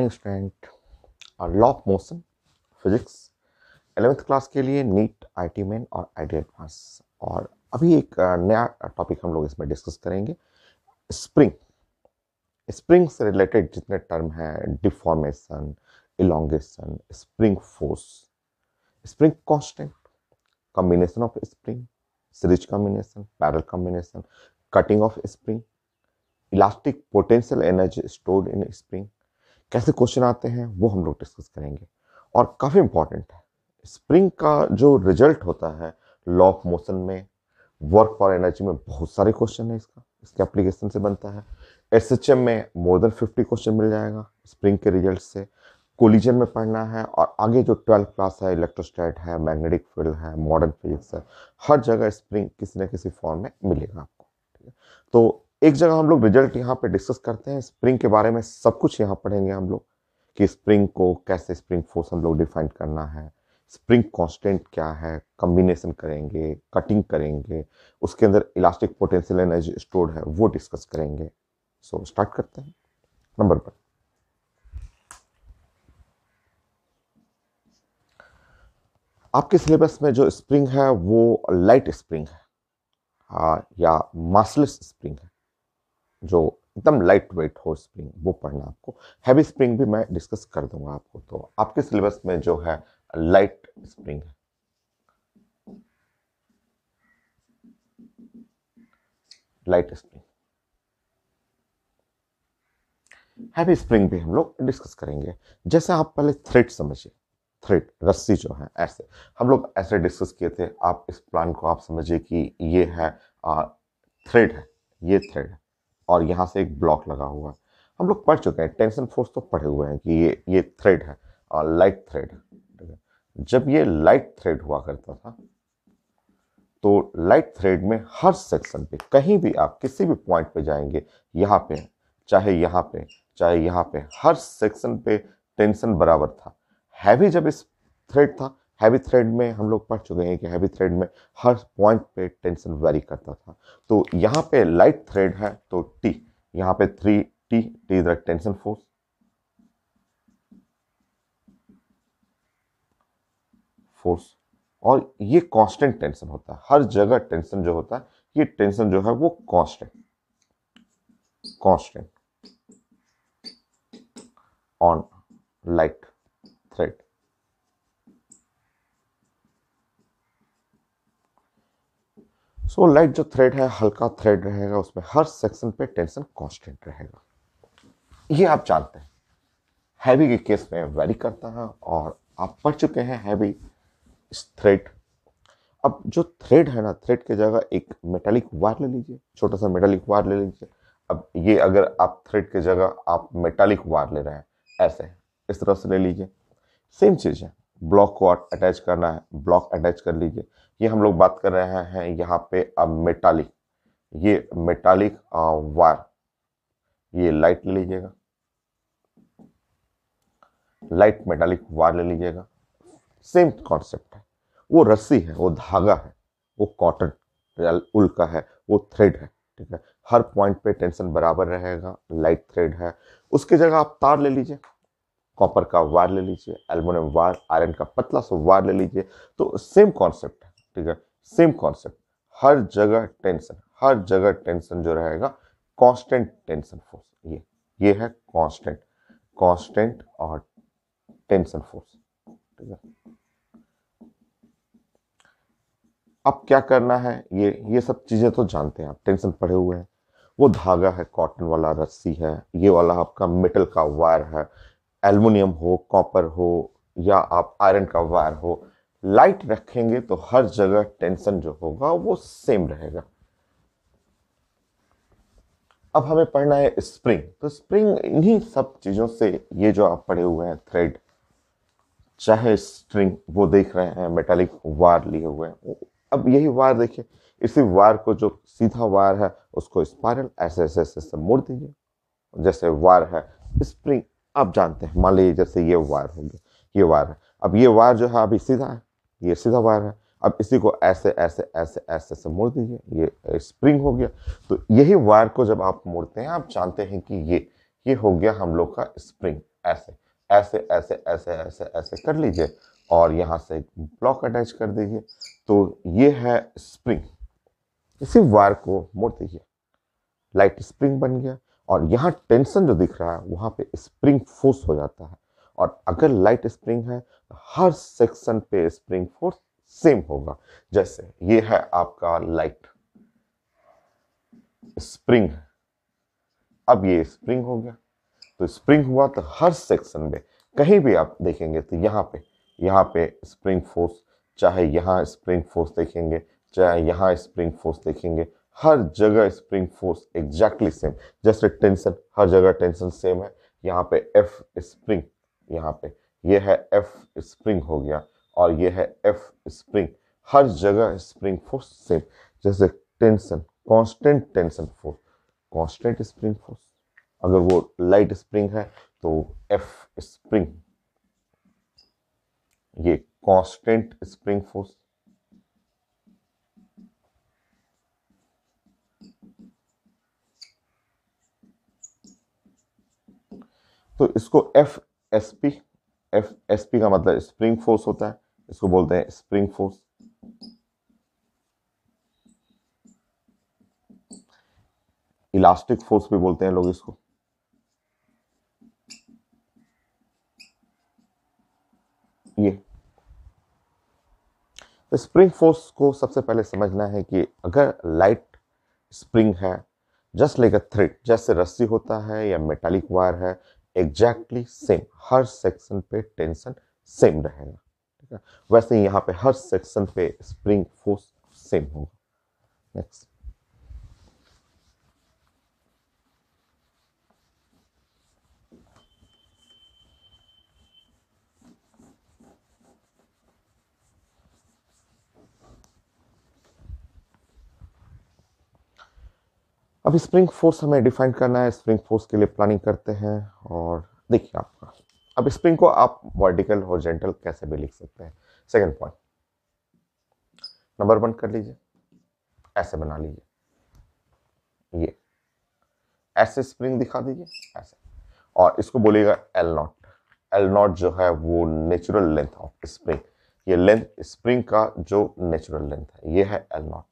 Morning student law of motion physics eleventh class के लिए NEET IT main और IT advance और अभी एक नया टॉपिक हम लोग इसमें डिस्कस करेंगे स्प्रिंग स्प्रिंग से रिलेटेड जितने टर्म हैं deformation elongation spring force spring constant combination of spring series combination parallel combination cutting of spring elastic potential energy stored in spring कैसे क्वेश्चन आते हैं वो हम लोग डिस्कस करेंगे और काफ़ी इम्पॉर्टेंट है स्प्रिंग का जो रिजल्ट होता है लॉ ऑफ मोशन में वर्क फॉर एनर्जी में बहुत सारे क्वेश्चन है इसका इसके एप्लीकेशन से बनता है एस में मोर देन फिफ्टी क्वेश्चन मिल जाएगा स्प्रिंग के रिजल्ट से कोलिजन में पढ़ना है और आगे जो ट्वेल्थ क्लास है इलेक्ट्रोस्टैट है मैग्नेटिक फील्ड है मॉडर्न फिजिक्स है हर जगह स्प्रिंग किसी न किसी फॉर्म में मिलेगा आपको ठीक है तो एक जगह हम लोग रिजल्ट यहाँ पे डिस्कस करते हैं स्प्रिंग के बारे में सब कुछ यहाँ पढ़ेंगे हम लोग कि स्प्रिंग को कैसे स्प्रिंग फोर्स हम लोग डिफाइन करना है स्प्रिंग कांस्टेंट क्या है कम्बिनेशन करेंगे कटिंग करेंगे उसके अंदर इलास्टिक पोटेंशियल एनर्जी स्टोर्ड है वो डिस्कस करेंगे सो so, स्टार्ट करते हैं नंबर वन आपके सिलेबस में जो स्प्रिंग है वो लाइट स्प्रिंग है आ, हाँ, या मासलेस स्प्रिंग है जो एकदम लाइट वेट हो स्प्रिंग वो पढ़ना आपको हैवी स्प्रिंग भी मैं डिस्कस कर दूंगा आपको तो आपके सिलेबस में जो है लाइट स्प्रिंग है लाइट स्प्रिंग हैवी स्प्रिंग भी हम लोग डिस्कस करेंगे जैसे आप पहले थ्रेड समझिए थ्रेड रस्सी जो है ऐसे हम लोग ऐसे डिस्कस किए थे आप इस प्लान को आप समझिए कि ये है थ्रेड है ये थ्रेड है और यहाँ से एक ब्लॉक लगा हुआ है हम लोग पढ़ चुके हैं टेंशन फोर्स तो पढ़े हुए हैं कि ये ये थ्रेड है और लाइट थ्रेड ठीक है जब ये लाइट थ्रेड हुआ करता था तो लाइट थ्रेड में हर सेक्शन पे कहीं भी आप किसी भी पॉइंट पे जाएंगे यहाँ पे चाहे यहाँ पे चाहे यहाँ पे हर सेक्शन पे टेंशन बराबर था हैवी जब इस थ्रेड था हैवी थ्रेड में हम लोग पढ़ चुके हैं कि हैवी थ्रेड में हर पॉइंट पे टेंशन वेरी करता था तो यहाँ पे लाइट थ्रेड है तो टी यहाँ पे three T T is tension force force और ये कांस्टेंट टेंशन होता है हर जगह टेंशन जो होता है ये टेंशन जो है वो constant constant on light thread so so, light जो थ्रेड है हल्का थ्रेड रहेगा उसमें हर सेक्शन पे टेंशन कांस्टेंट रहेगा ये आप जानते हैं हैवी के केस में वेरी करता है और आप पढ़ चुके हैं हैवी थ्रेड अब जो थ्रेड है ना थ्रेड की जगह एक मेटालिक वायर ले लीजिए छोटा सा मेटालिक वायर ले लीजिए अब ये अगर आप थ्रेड की जगह आप मेटालिक वायर ले रहे हैं ऐसे इस तरह से ले लीजिए सेम चीज़ है ब्लॉक को अटैच करना है ब्लॉक अटैच कर लीजिए ये हम लोग बात कर रहे हैं यहाँ पे अब मेटालिक ये मेटालिक वार ये लाइट ले लीजिएगा लाइट मेटालिक वार ले लीजिएगा सेम कॉन्सेप्ट है वो रस्सी है वो धागा है वो कॉटन उल का है वो थ्रेड है ठीक है हर पॉइंट पे टेंशन बराबर रहेगा लाइट थ्रेड है उसकी जगह आप तार ले लीजिए कॉपर का वायर ले लीजिए एल्मोनियम वायर आयरन का पतला सा वायर ले लीजिए तो सेम कॉन्सेप्ट है ठीक है सेम कॉन्सेप्ट हर जगह टेंशन हर जगह टेंशन जो रहेगा कांस्टेंट टेंशन फोर्स ये ये है कांस्टेंट कांस्टेंट और टेंशन फोर्स ठीक है अब क्या करना है ये ये सब चीजें तो जानते हैं आप टेंशन पड़े हुए हैं वो धागा है कॉटन वाला रस्सी है ये वाला आपका मेटल का वायर है एल्युमिनियम हो कॉपर हो या आप आयरन का वायर हो लाइट रखेंगे तो हर जगह टेंशन जो होगा वो सेम रहेगा अब हमें पढ़ना है स्प्रिंग तो स्प्रिंग इन्हीं सब चीज़ों से ये जो आप पढ़े हुए हैं थ्रेड चाहे स्ट्रिंग वो देख रहे हैं मेटालिक वार लिए हुए हैं अब यही वार देखिए इसी वार को जो सीधा वार है उसको स्पायरल ऐसे ऐसे ऐसे ऐसे मोड़ दीजिए जैसे वार है स्प्रिंग आप जानते हैं मान लीजिए जैसे ये वार होगी ये वार है अब ये वार जो है अभी सीधा है ये सीधा वायर है अब इसी को ऐसे ऐसे ऐसे ऐसे ऐसे मोड़ दीजिए ये स्प्रिंग हो गया तो यही वायर को जब आप मोड़ते हैं आप जानते हैं कि ये ये हो गया हम लोग का स्प्रिंग ऐसे ऐसे ऐसे ऐसे ऐसे ऐसे कर लीजिए और यहाँ से ब्लॉक अटैच कर दीजिए तो ये है स्प्रिंग इसी वायर को मोड़ दीजिए लाइट स्प्रिंग बन गया और यहाँ टेंशन जो दिख रहा है वहाँ पे स्प्रिंग फोर्स हो जाता है और अगर लाइट स्प्रिंग है हर सेक्शन पे स्प्रिंग फोर्स सेम होगा जैसे ये है आपका लाइट स्प्रिंग अब ये स्प्रिंग हो गया तो स्प्रिंग हुआ तो हर सेक्शन में कहीं भी आप देखेंगे तो यहां पे यहां पे स्प्रिंग फोर्स चाहे यहां स्प्रिंग फोर्स देखेंगे चाहे यहां स्प्रिंग फोर्स देखेंगे हर जगह स्प्रिंग फोर्स एग्जैक्टली सेम जैसे टेंशन हर जगह टेंशन सेम है यहाँ पे एफ स्प्रिंग यहाँ पे ये है एफ स्प्रिंग हो गया और ये है एफ स्प्रिंग हर जगह स्प्रिंग फोर्स सेम जैसे tension constant tension force constant spring force अगर वो लाइट स्प्रिंग है तो एफ स्प्रिंग ये कांस्टेंट स्प्रिंग फोर्स तो इसको F S P F S P का मतलब स्प्रिंग फोर्स होता है इसको बोलते हैं स्प्रिंग फोर्स इलास्टिक फोर्स भी बोलते हैं लोग इसको ये तो स्प्रिंग फोर्स को सबसे पहले समझना है कि अगर लाइट स्प्रिंग है जस्ट लाइक अ थ्रेड जैसे रस्सी होता है या मेटालिक वायर है एग्जैक्टली सेम हर सेक्शन पे टेंशन सेम रहेगा ठीक है वैसे यहाँ पे हर सेक्शन पे स्प्रिंग फोर्स सेम होगा नेक्स्ट अब स्प्रिंग फोर्स हमें डिफाइन करना है स्प्रिंग फोर्स के लिए प्लानिंग करते हैं और देखिए आपका अब स्प्रिंग को आप वर्टिकल और जेंटल कैसे भी लिख सकते हैं सेकेंड पॉइंट नंबर वन कर लीजिए ऐसे बना लीजिए ये ऐसे स्प्रिंग दिखा दीजिए ऐसे और इसको बोलिएगा एल नॉट एल नॉट जो है वो नेचुरल लेंथ ऑफ स्प्रिंग ये लेंथ स्प्रिंग का जो नेचुरल लेंथ है ये है एल नॉट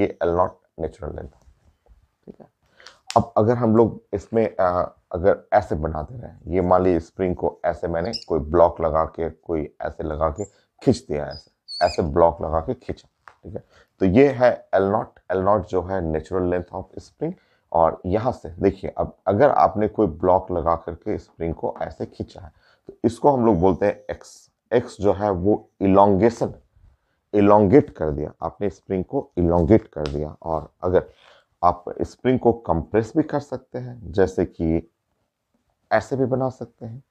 ये एल नॉट नेचुरल लेंथ है ठीक है अब अगर हम लोग इसमें आ, अगर ऐसे बना दे रहे हैं ये मान ली स्प्रिंग को ऐसे मैंने कोई ब्लॉक लगा के कोई ऐसे लगा के खींच दिया ऐसे ऐसे ब्लॉक लगा के खींचा ठीक है तो ये है एल नॉट एल नॉट जो है नेचुरल लेंथ ऑफ स्प्रिंग और यहाँ से देखिए अब अगर आपने कोई ब्लॉक लगा करके स्प्रिंग को ऐसे खींचा है तो इसको हम लोग बोलते हैं एक्स एक्स जो है वो इलोंगेशन इलोंगेट कर दिया आपने स्प्रिंग को इलोंगेट कर दिया और अगर आप स्प्रिंग को कंप्रेस भी कर सकते हैं जैसे कि ऐसे भी बना सकते हैं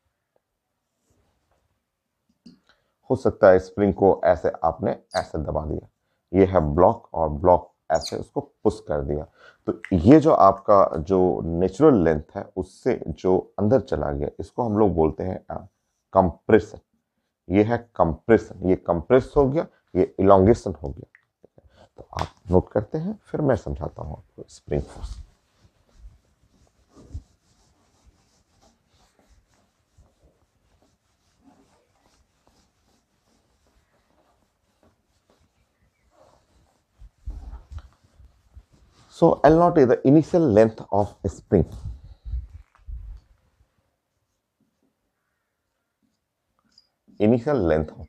हो सकता है स्प्रिंग को ऐसे आपने ऐसे दबा दिया ये है ब्लॉक और ब्लॉक ऐसे उसको पुश कर दिया तो ये जो आपका जो नेचुरल लेंथ है उससे जो अंदर चला गया इसको हम लोग बोलते हैं कंप्रेशन ये है कंप्रेशन ये कंप्रेस हो गया ये इलांगेशन हो गया तो आप नोट करते हैं फिर मैं समझाता हूं आपको spring force so L naught is the initial length of spring initial length of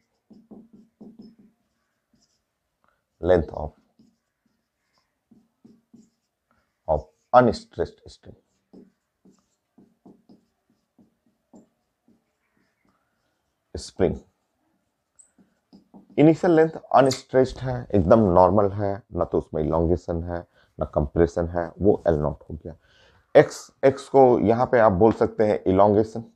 length of unstressed string. Spring initial length unstressed है एकदम नॉर्मल है ना तो उसमें इलांगेशन है ना कंप्रेशन है वो एल नॉट हो गया एक्स एक्स को यहां पे आप बोल सकते हैं इलांगेशन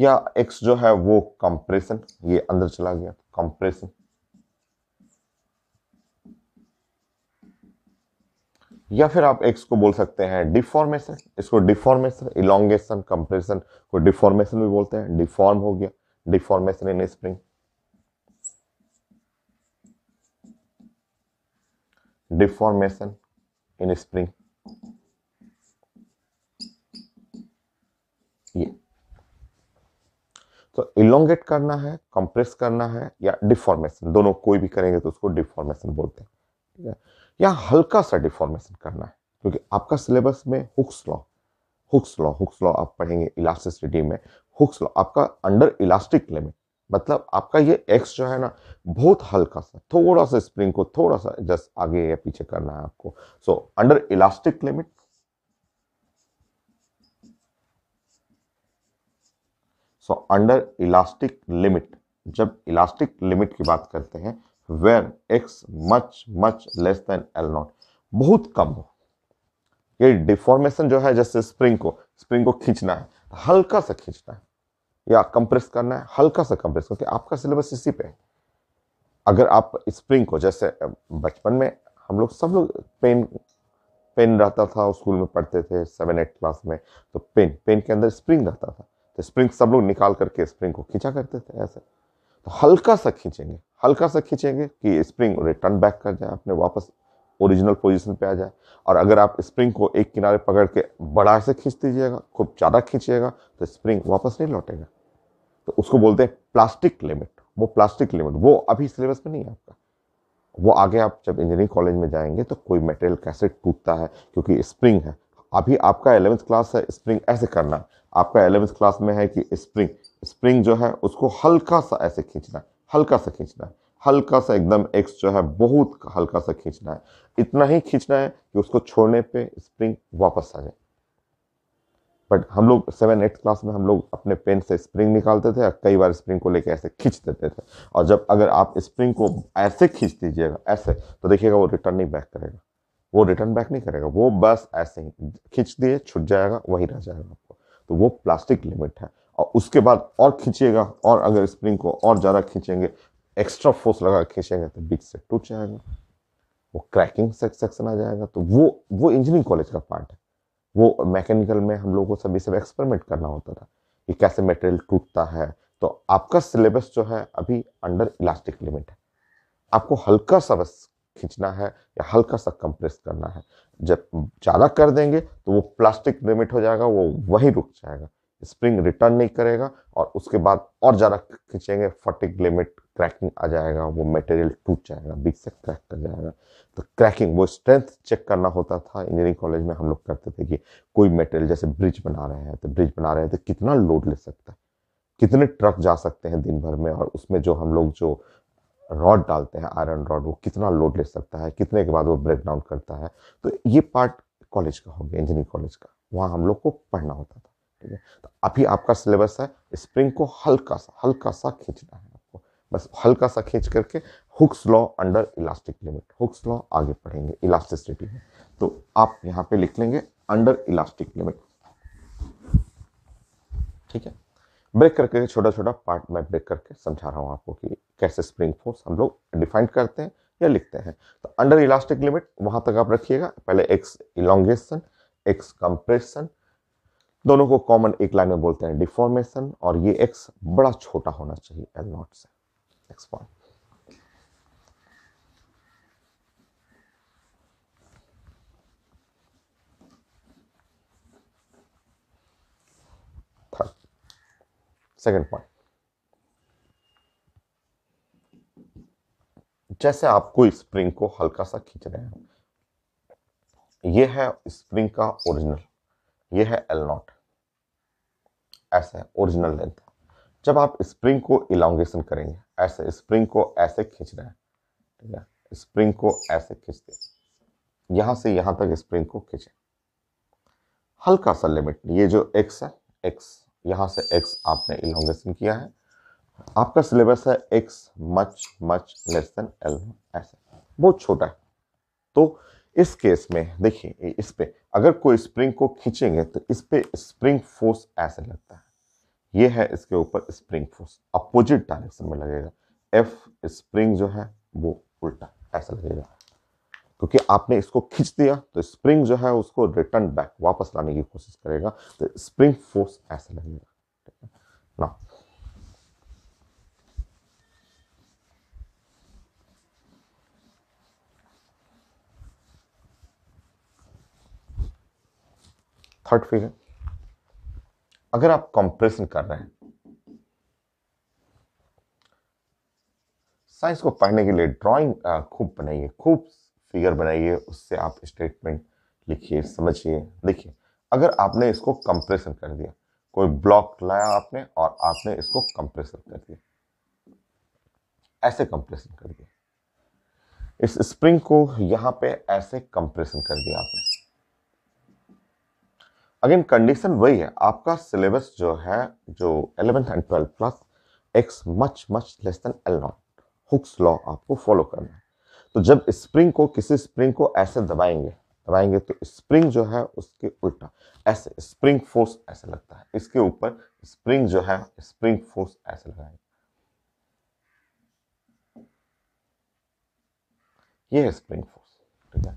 या एक्स जो है वो कंप्रेशन ये अंदर चला गया कंप्रेशन या फिर आप एक्स को बोल सकते हैं डिफॉर्मेशन इसको डिफॉर्मेशन इलोंगेशन कंप्रेशन को डिफॉर्मेशन भी बोलते हैं डिफॉर्म हो गया deformation in spring deformation in spring ये तो इलोंगेट करना है कंप्रेस करना है या डिफॉर्मेशन दोनों कोई भी करेंगे तो उसको डिफॉर्मेशन बोलते हैं ठीक है या हल्का सा डिफॉर्मेशन करना है क्योंकि आपका सिलेबस में Hooke's law Hooke's law Hooke's law आप पढ़ेंगे इलास्टिसिटी में हुक्स लॉ आपका अंडर इलास्टिक लिमिट मतलब आपका ये एक्स जो है ना बहुत हल्का सा थोड़ा सा स्प्रिंग को थोड़ा सा जस्ट आगे या पीछे करना है आपको so under elastic limit so under elastic limit जब इलास्टिक लिमिट की बात करते हैं where x much much less than L naught बहुत कम हो ये डिफॉर्मेशन जो है जैसे स्प्रिंग को स्प्रिंग को खींचना है तो हल्का सा खींचना है या कंप्रेस करना है हल्का सा कंप्रेस करके आपका सिलेबस इसी पे है अगर आप स्प्रिंग को जैसे बचपन में हम लोग सब लोग पेन पेन रहता था स्कूल में पढ़ते थे सेवन एट क्लास में तो पेन पेन के अंदर स्प्रिंग रहता था तो स्प्रिंग सब लोग निकाल करके स्प्रिंग को खींचा करते थे ऐसे तो हल्का सा खींचेंगे हल्का सा खींचेंगे कि स्प्रिंग रिटर्न बैक कर जाए अपने वापस ओरिजिनल पोजीशन पे आ जाए और अगर आप स्प्रिंग को एक किनारे पकड़ के बड़ा से खींच दीजिएगा खूब ज़्यादा खींचिएगा तो स्प्रिंग वापस नहीं लौटेगा तो उसको बोलते हैं प्लास्टिक लिमिट वो प्लास्टिक लिमिट वो अभी सिलेबस में नहीं है आपका वो आगे आप जब इंजीनियरिंग कॉलेज में जाएंगे तो कोई मटेरियल कैसे टूटता है क्योंकि स्प्रिंग है अभी आपका एलेवेंथ क्लास है स्प्रिंग ऐसे करना आपका एलेवेंथ क्लास में है कि स्प्रिंग स्प्रिंग जो है उसको हल्का सा ऐसे खींचना हल्का सा खींचना है हल्का सा एकदम एक्स जो है बहुत हल्का सा खींचना है इतना ही खींचना है कि उसको छोड़ने पे स्प्रिंग वापस आ जाए बट हम लोग सेवन एट क्लास में हम लोग अपने पेन से स्प्रिंग निकालते थे और कई बार स्प्रिंग को लेके ऐसे खींच देते थे और जब अगर आप स्प्रिंग को ऐसे खींच दीजिएगा ऐसे तो देखिएगा वो रिटर्न बैक करेगा वो रिटर्न बैक नहीं करेगा वो बस ऐसे ही खींच दिए छुट जाएगा वही रह जाएगा आपको तो वो प्लास्टिक लिमिट है और उसके बाद और खींचिएगा और अगर स्प्रिंग को और ज़्यादा खींचेंगे एक्स्ट्रा फोर्स लगा खींचेंगे तो बिग से टूट जाएगा वो क्रैकिंग सेक्शन आ जाएगा तो वो वो इंजीनियरिंग कॉलेज का पार्ट है वो मैकेनिकल में हम लोगों को सभी सब एक्सपेरिमेंट करना होता था कि कैसे मटेरियल टूटता है तो आपका सिलेबस जो है अभी अंडर इलास्टिक लिमिट है आपको हल्का सा बस खींचना है या हल्का सा कंप्रेस करना है जब ज़्यादा कर देंगे तो वो प्लास्टिक लिमिट हो जाएगा वो वहीं रुक जाएगा स्प्रिंग रिटर्न नहीं करेगा और उसके बाद और ज़्यादा खींचेंगे फटिक लिमिट क्रैकिंग आ जाएगा वो मटेरियल टूट जाएगा बीच से क्रैक कर जाएगा तो क्रैकिंग वो स्ट्रेंथ चेक करना होता था इंजीनियरिंग कॉलेज में हम लोग करते थे कि कोई मटेरियल जैसे ब्रिज बना रहे हैं तो ब्रिज बना रहे हैं तो कितना लोड ले सकता है कितने ट्रक जा सकते हैं दिन भर में और उसमें जो हम लोग जो रॉड डालते हैं आयरन रॉड वो कितना लोड ले सकता है कितने के बाद वो ब्रेक डाउन करता है तो ये पार्ट कॉलेज का हो गया इंजीनियरिंग कॉलेज का वहाँ हम लोग को पढ़ना होता था ठीक है तो अभी आपका सिलेबस है स्प्रिंग को हल्का सा हल्का सा खींचना है आपको बस हल्का सा खींच करके Hooke's law under elastic limit Hooke's law आगे पढ़ेंगे इलास्टिसिटी में तो आप यहाँ पे लिख लेंगे अंडर इलास्टिक लिमिट ठीक है ब्रेक करके छोटा छोटा पार्ट मैं ब्रेक करके समझा रहा हूँ आपको कि कैसे स्प्रिंग फोर्स हम लोग डिफाइन करते हैं या लिखते हैं तो अंडर इलास्टिक लिमिट वहां तक आप रखिएगा पहले एक्स इलांगेशन एक्स कंप्रेशन दोनों को कॉमन एक लाइन में बोलते हैं डिफॉर्मेशन और ये एक्स बड़ा छोटा होना चाहिए एल नॉट से एक्स पॉइंट सेकेंड पॉइंट जैसे आप कोई स्प्रिंग को हल्का सा खींच रहे हैं यह है स्प्रिंग का ओरिजिनल ये है एल नॉट ऐसे ओरिजिनल लेंथ जब आप स्प्रिंग को इलांगेशन करेंगे ऐसे स्प्रिंग को ऐसे खींच रहे हैं ठीक है स्प्रिंग को ऐसे खींचते यहां से यहां तक स्प्रिंग को खींचे हल्का सा लिमिट ये जो एक्स है एक्स यहां से एक्स आपने इलांगेशन किया है आपका सिलेबस है x much much less than L ऐसे बहुत छोटा है तो इस केस में देखिए इस पे अगर कोई स्प्रिंग को खींचेंगे तो इस पे स्प्रिंग फोर्स ऐसे लगता है ये है इसके ऊपर स्प्रिंग फोर्स अपोजिट डायरेक्शन में लगेगा एफ स्प्रिंग जो है वो उल्टा ऐसा लगेगा क्योंकि आपने इसको खींच दिया तो स्प्रिंग जो है उसको रिटर्न बैक वापस लाने की कोशिश करेगा तो स्प्रिंग फोर्स ऐसा लगेगा ठीक है ना थर्ड फिगर अगर आप कंप्रेशन कर रहे हैं साइंस को पढ़ने के लिए ड्राइंग खूब बनाइए खूब फिगर बनाइए उससे आप स्टेटमेंट लिखिए समझिए देखिए अगर आपने इसको कंप्रेशन कर दिया कोई ब्लॉक लाया आपने और आपने इसको कंप्रेशन कर दिया ऐसे कंप्रेशन कर दिया इस स्प्रिंग को यहां पे ऐसे कंप्रेशन कर दिया आपने अगेन कंडीशन वही है आपका सिलेबस जो है जो eleventh and twelfth plus x much much less than L naught Hooke's law आपको फॉलो करना है तो जब स्प्रिंग को किसी स्प्रिंग को ऐसे दबाएंगे दबाएंगे तो स्प्रिंग जो है उसके उल्टा ऐसे स्प्रिंग फोर्स ऐसे लगता है इसके ऊपर स्प्रिंग जो है स्प्रिंग फोर्स ऐसे लगाएंगे ये है स्प्रिंग फोर्स ठीक है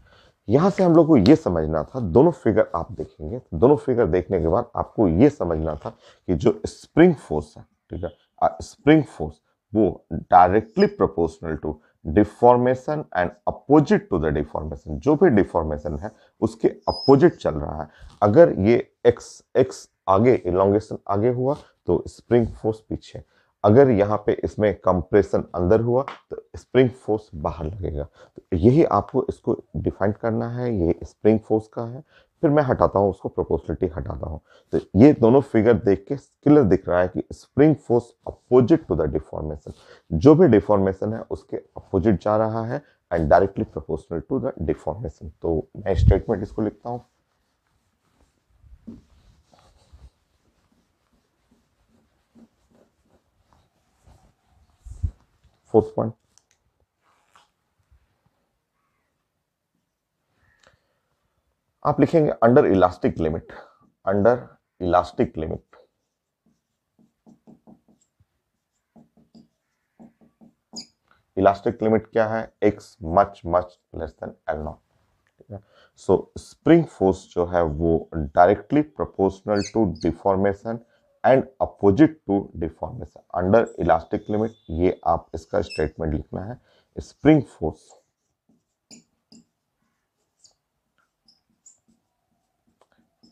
यहाँ से हम लोग को ये समझना था दोनों फिगर आप देखेंगे तो दोनों फिगर देखने के बाद आपको ये समझना था कि जो स्प्रिंग फोर्स है ठीक है स्प्रिंग फोर्स वो directly proportional to deformation and opposite to the deformation जो भी डिफॉर्मेशन है उसके अपोजिट चल रहा है अगर ये एक्स एक्स आगे इलांगेशन आगे हुआ तो स्प्रिंग फोर्स पीछे अगर यहाँ पे इसमें कंप्रेशन अंदर हुआ तो स्प्रिंग फोर्स बाहर लगेगा तो यही आपको इसको डिफाइन करना है ये स्प्रिंग फोर्स का है फिर मैं हटाता हूँ उसको प्रोपोर्शनलिटी हटाता हूँ तो ये दोनों फिगर देख के क्लियर दिख रहा है कि spring force opposite to the deformation जो भी डिफॉर्मेशन है उसके अपोजिट जा रहा है and directly proportional to the deformation तो मैं स्टेटमेंट इसको लिखता हूँ fourth point. आप लिखेंगे under elastic limit under elastic limit elastic limit क्या है x much much less than L naught ठीक है सो स्प्रिंग फोर्स जो है वो directly proportional to deformation and opposite to deformation under elastic limit ये आप इसका स्टेटमेंट लिखना है spring force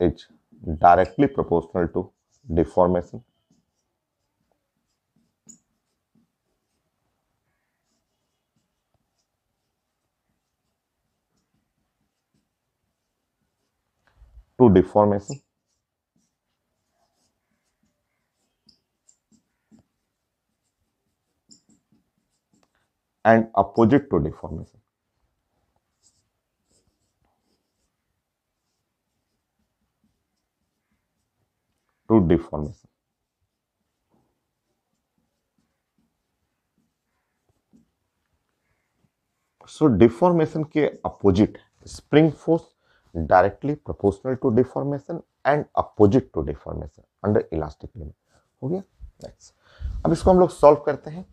is directly proportional to deformation to deformation and opposite to deformation to deformation so deformation के opposite spring force directly proportional to deformation and opposite to deformation under elastic limit हो गया next अब इसको हम लोग solve करते हैं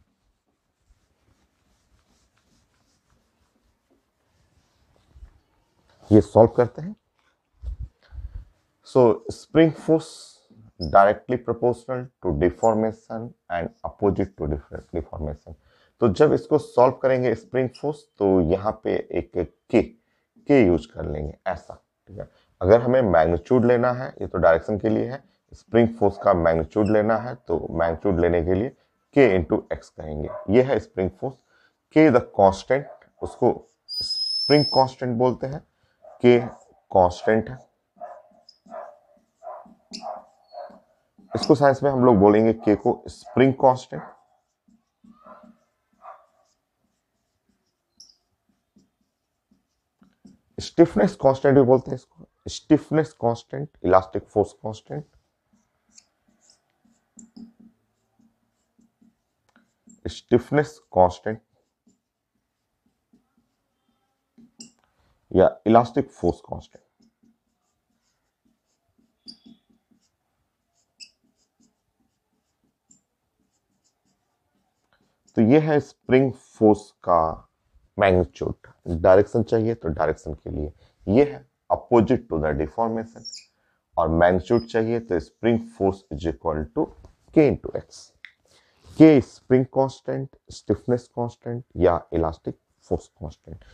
ये सॉल्व करते हैं so spring force directly proportional to deformation and opposite to deformation तो जब इसको सॉल्व करेंगे स्प्रिंग फोर्स तो यहाँ पे एक के के यूज कर लेंगे ऐसा ठीक है अगर हमें मैग्नीट्यूड लेना है ये तो डायरेक्शन के लिए है स्प्रिंग फोर्स का मैग्नीट्यूड लेना है तो मैग्नीट्यूड लेने के लिए के इंटू एक्स कहेंगे ये है spring force k the constant उसको स्प्रिंग कांस्टेंट बोलते हैं के कांस्टेंट है इसको साइंस में हम लोग बोलेंगे के को स्प्रिंग कांस्टेंट स्टिफनेस कांस्टेंट भी बोलते हैं इसको stiffness constant elastic force constant stiffness constant या इलास्टिक फोर्स कांस्टेंट तो ये है स्प्रिंग फोर्स का मैग्नीट्यूड डायरेक्शन चाहिए तो डायरेक्शन के लिए ये है अपोजिट टू द डिफॉर्मेशन और मैग्नीट्यूड चाहिए तो spring force is equal to k into x k spring constant stiffness constant या इलास्टिक फोर्स कांस्टेंट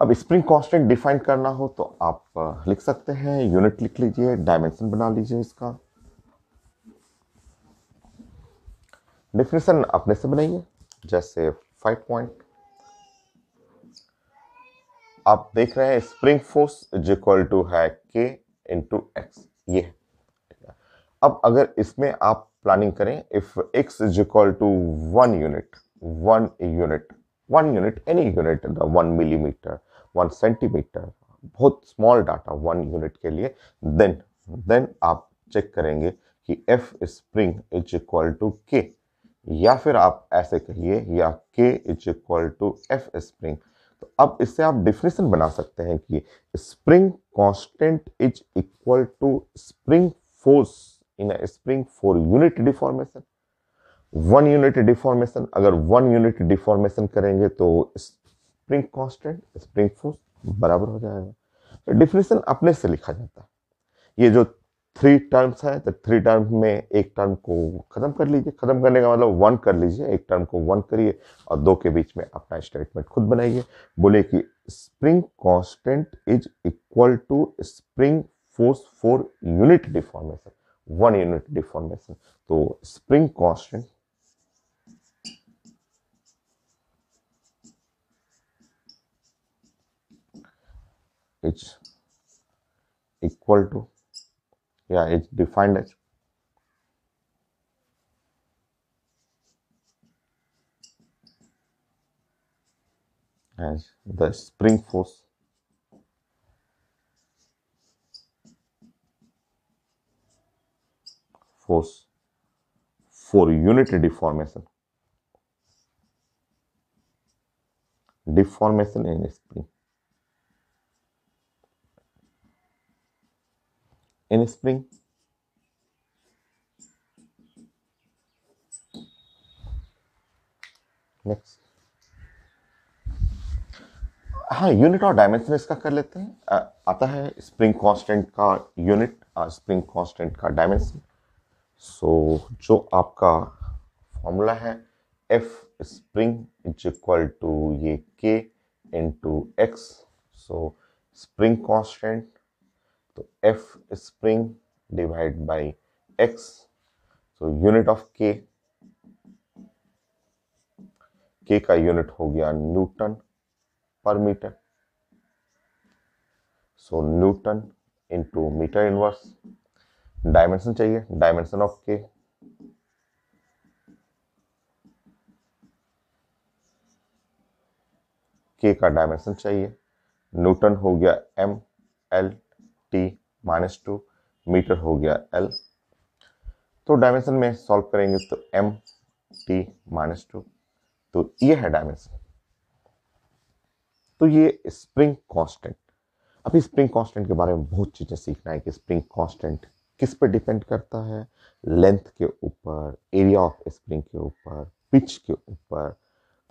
अब स्प्रिंग कांस्टेंट डिफाइन करना हो तो आप लिख सकते हैं यूनिट लिख लीजिए डायमेंशन बना लीजिए इसका डिफिनेशन अपने से बनाइए जैसे फाइव पॉइंट आप देख रहे हैं spring force is equal to है के इंटू एक्स ये अब अगर इसमें आप प्लानिंग करें if x is equal to one unit one unit one unit any unit the one millimetre one centimetre बहुत स्मॉल डाटा वन यूनिट के लिए देन देन आप चेक करेंगे कि F spring is equal to k या फिर आप ऐसे कहिए या k is equal to F spring तो अब इससे आप डिफिनेशन बना सकते हैं कि spring constant is equal to spring force in a spring for unit deformation one unit deformation अगर वन यूनिट डिफॉर्मेशन करेंगे तो स्प्रिंग कॉन्स्टेंट स्प्रिंग फोर्स बराबर हो जाएगा डिफिनेशन तो अपने से लिखा जाता है ये जो थ्री टर्म्स है तो थ्री टर्म में एक टर्म को ख़त्म कर लीजिए ख़त्म करने का मतलब वन कर लीजिए एक टर्म को वन करिए और दो के बीच में अपना स्टेटमेंट खुद बनाइए बोले कि spring constant is equal to spring force for unit deformation one unit deformation तो spring constant is equal to yeah it's defined as as the spring force force for unit deformation deformation in spring in spring next हाँ unit और dimension इसका कर लेते हैं आ, आता है स्प्रिंग कांस्टेंट का यूनिट और स्प्रिंग कांस्टेंट का डायमेंशन सो so, जो आपका फॉर्मूला है F spring is equal to ये k into x so spring constant तो F spring divide by x so unit of k k का यूनिट हो गया newton per metre so newton into metre inverse dimension चाहिए dimension of k k का dimension चाहिए newton हो गया M L T minus two metre हो गया एल तो डायमेंशन में सॉल्व करेंगे तो एम टी माइनस टू तो ये है डायमेंशन तो ये स्प्रिंग कांस्टेंट अभी स्प्रिंग कांस्टेंट के बारे में बहुत चीज़ें सीखना है कि स्प्रिंग कांस्टेंट किस पर डिपेंड करता है लेंथ के ऊपर एरिया ऑफ स्प्रिंग के ऊपर पिच के ऊपर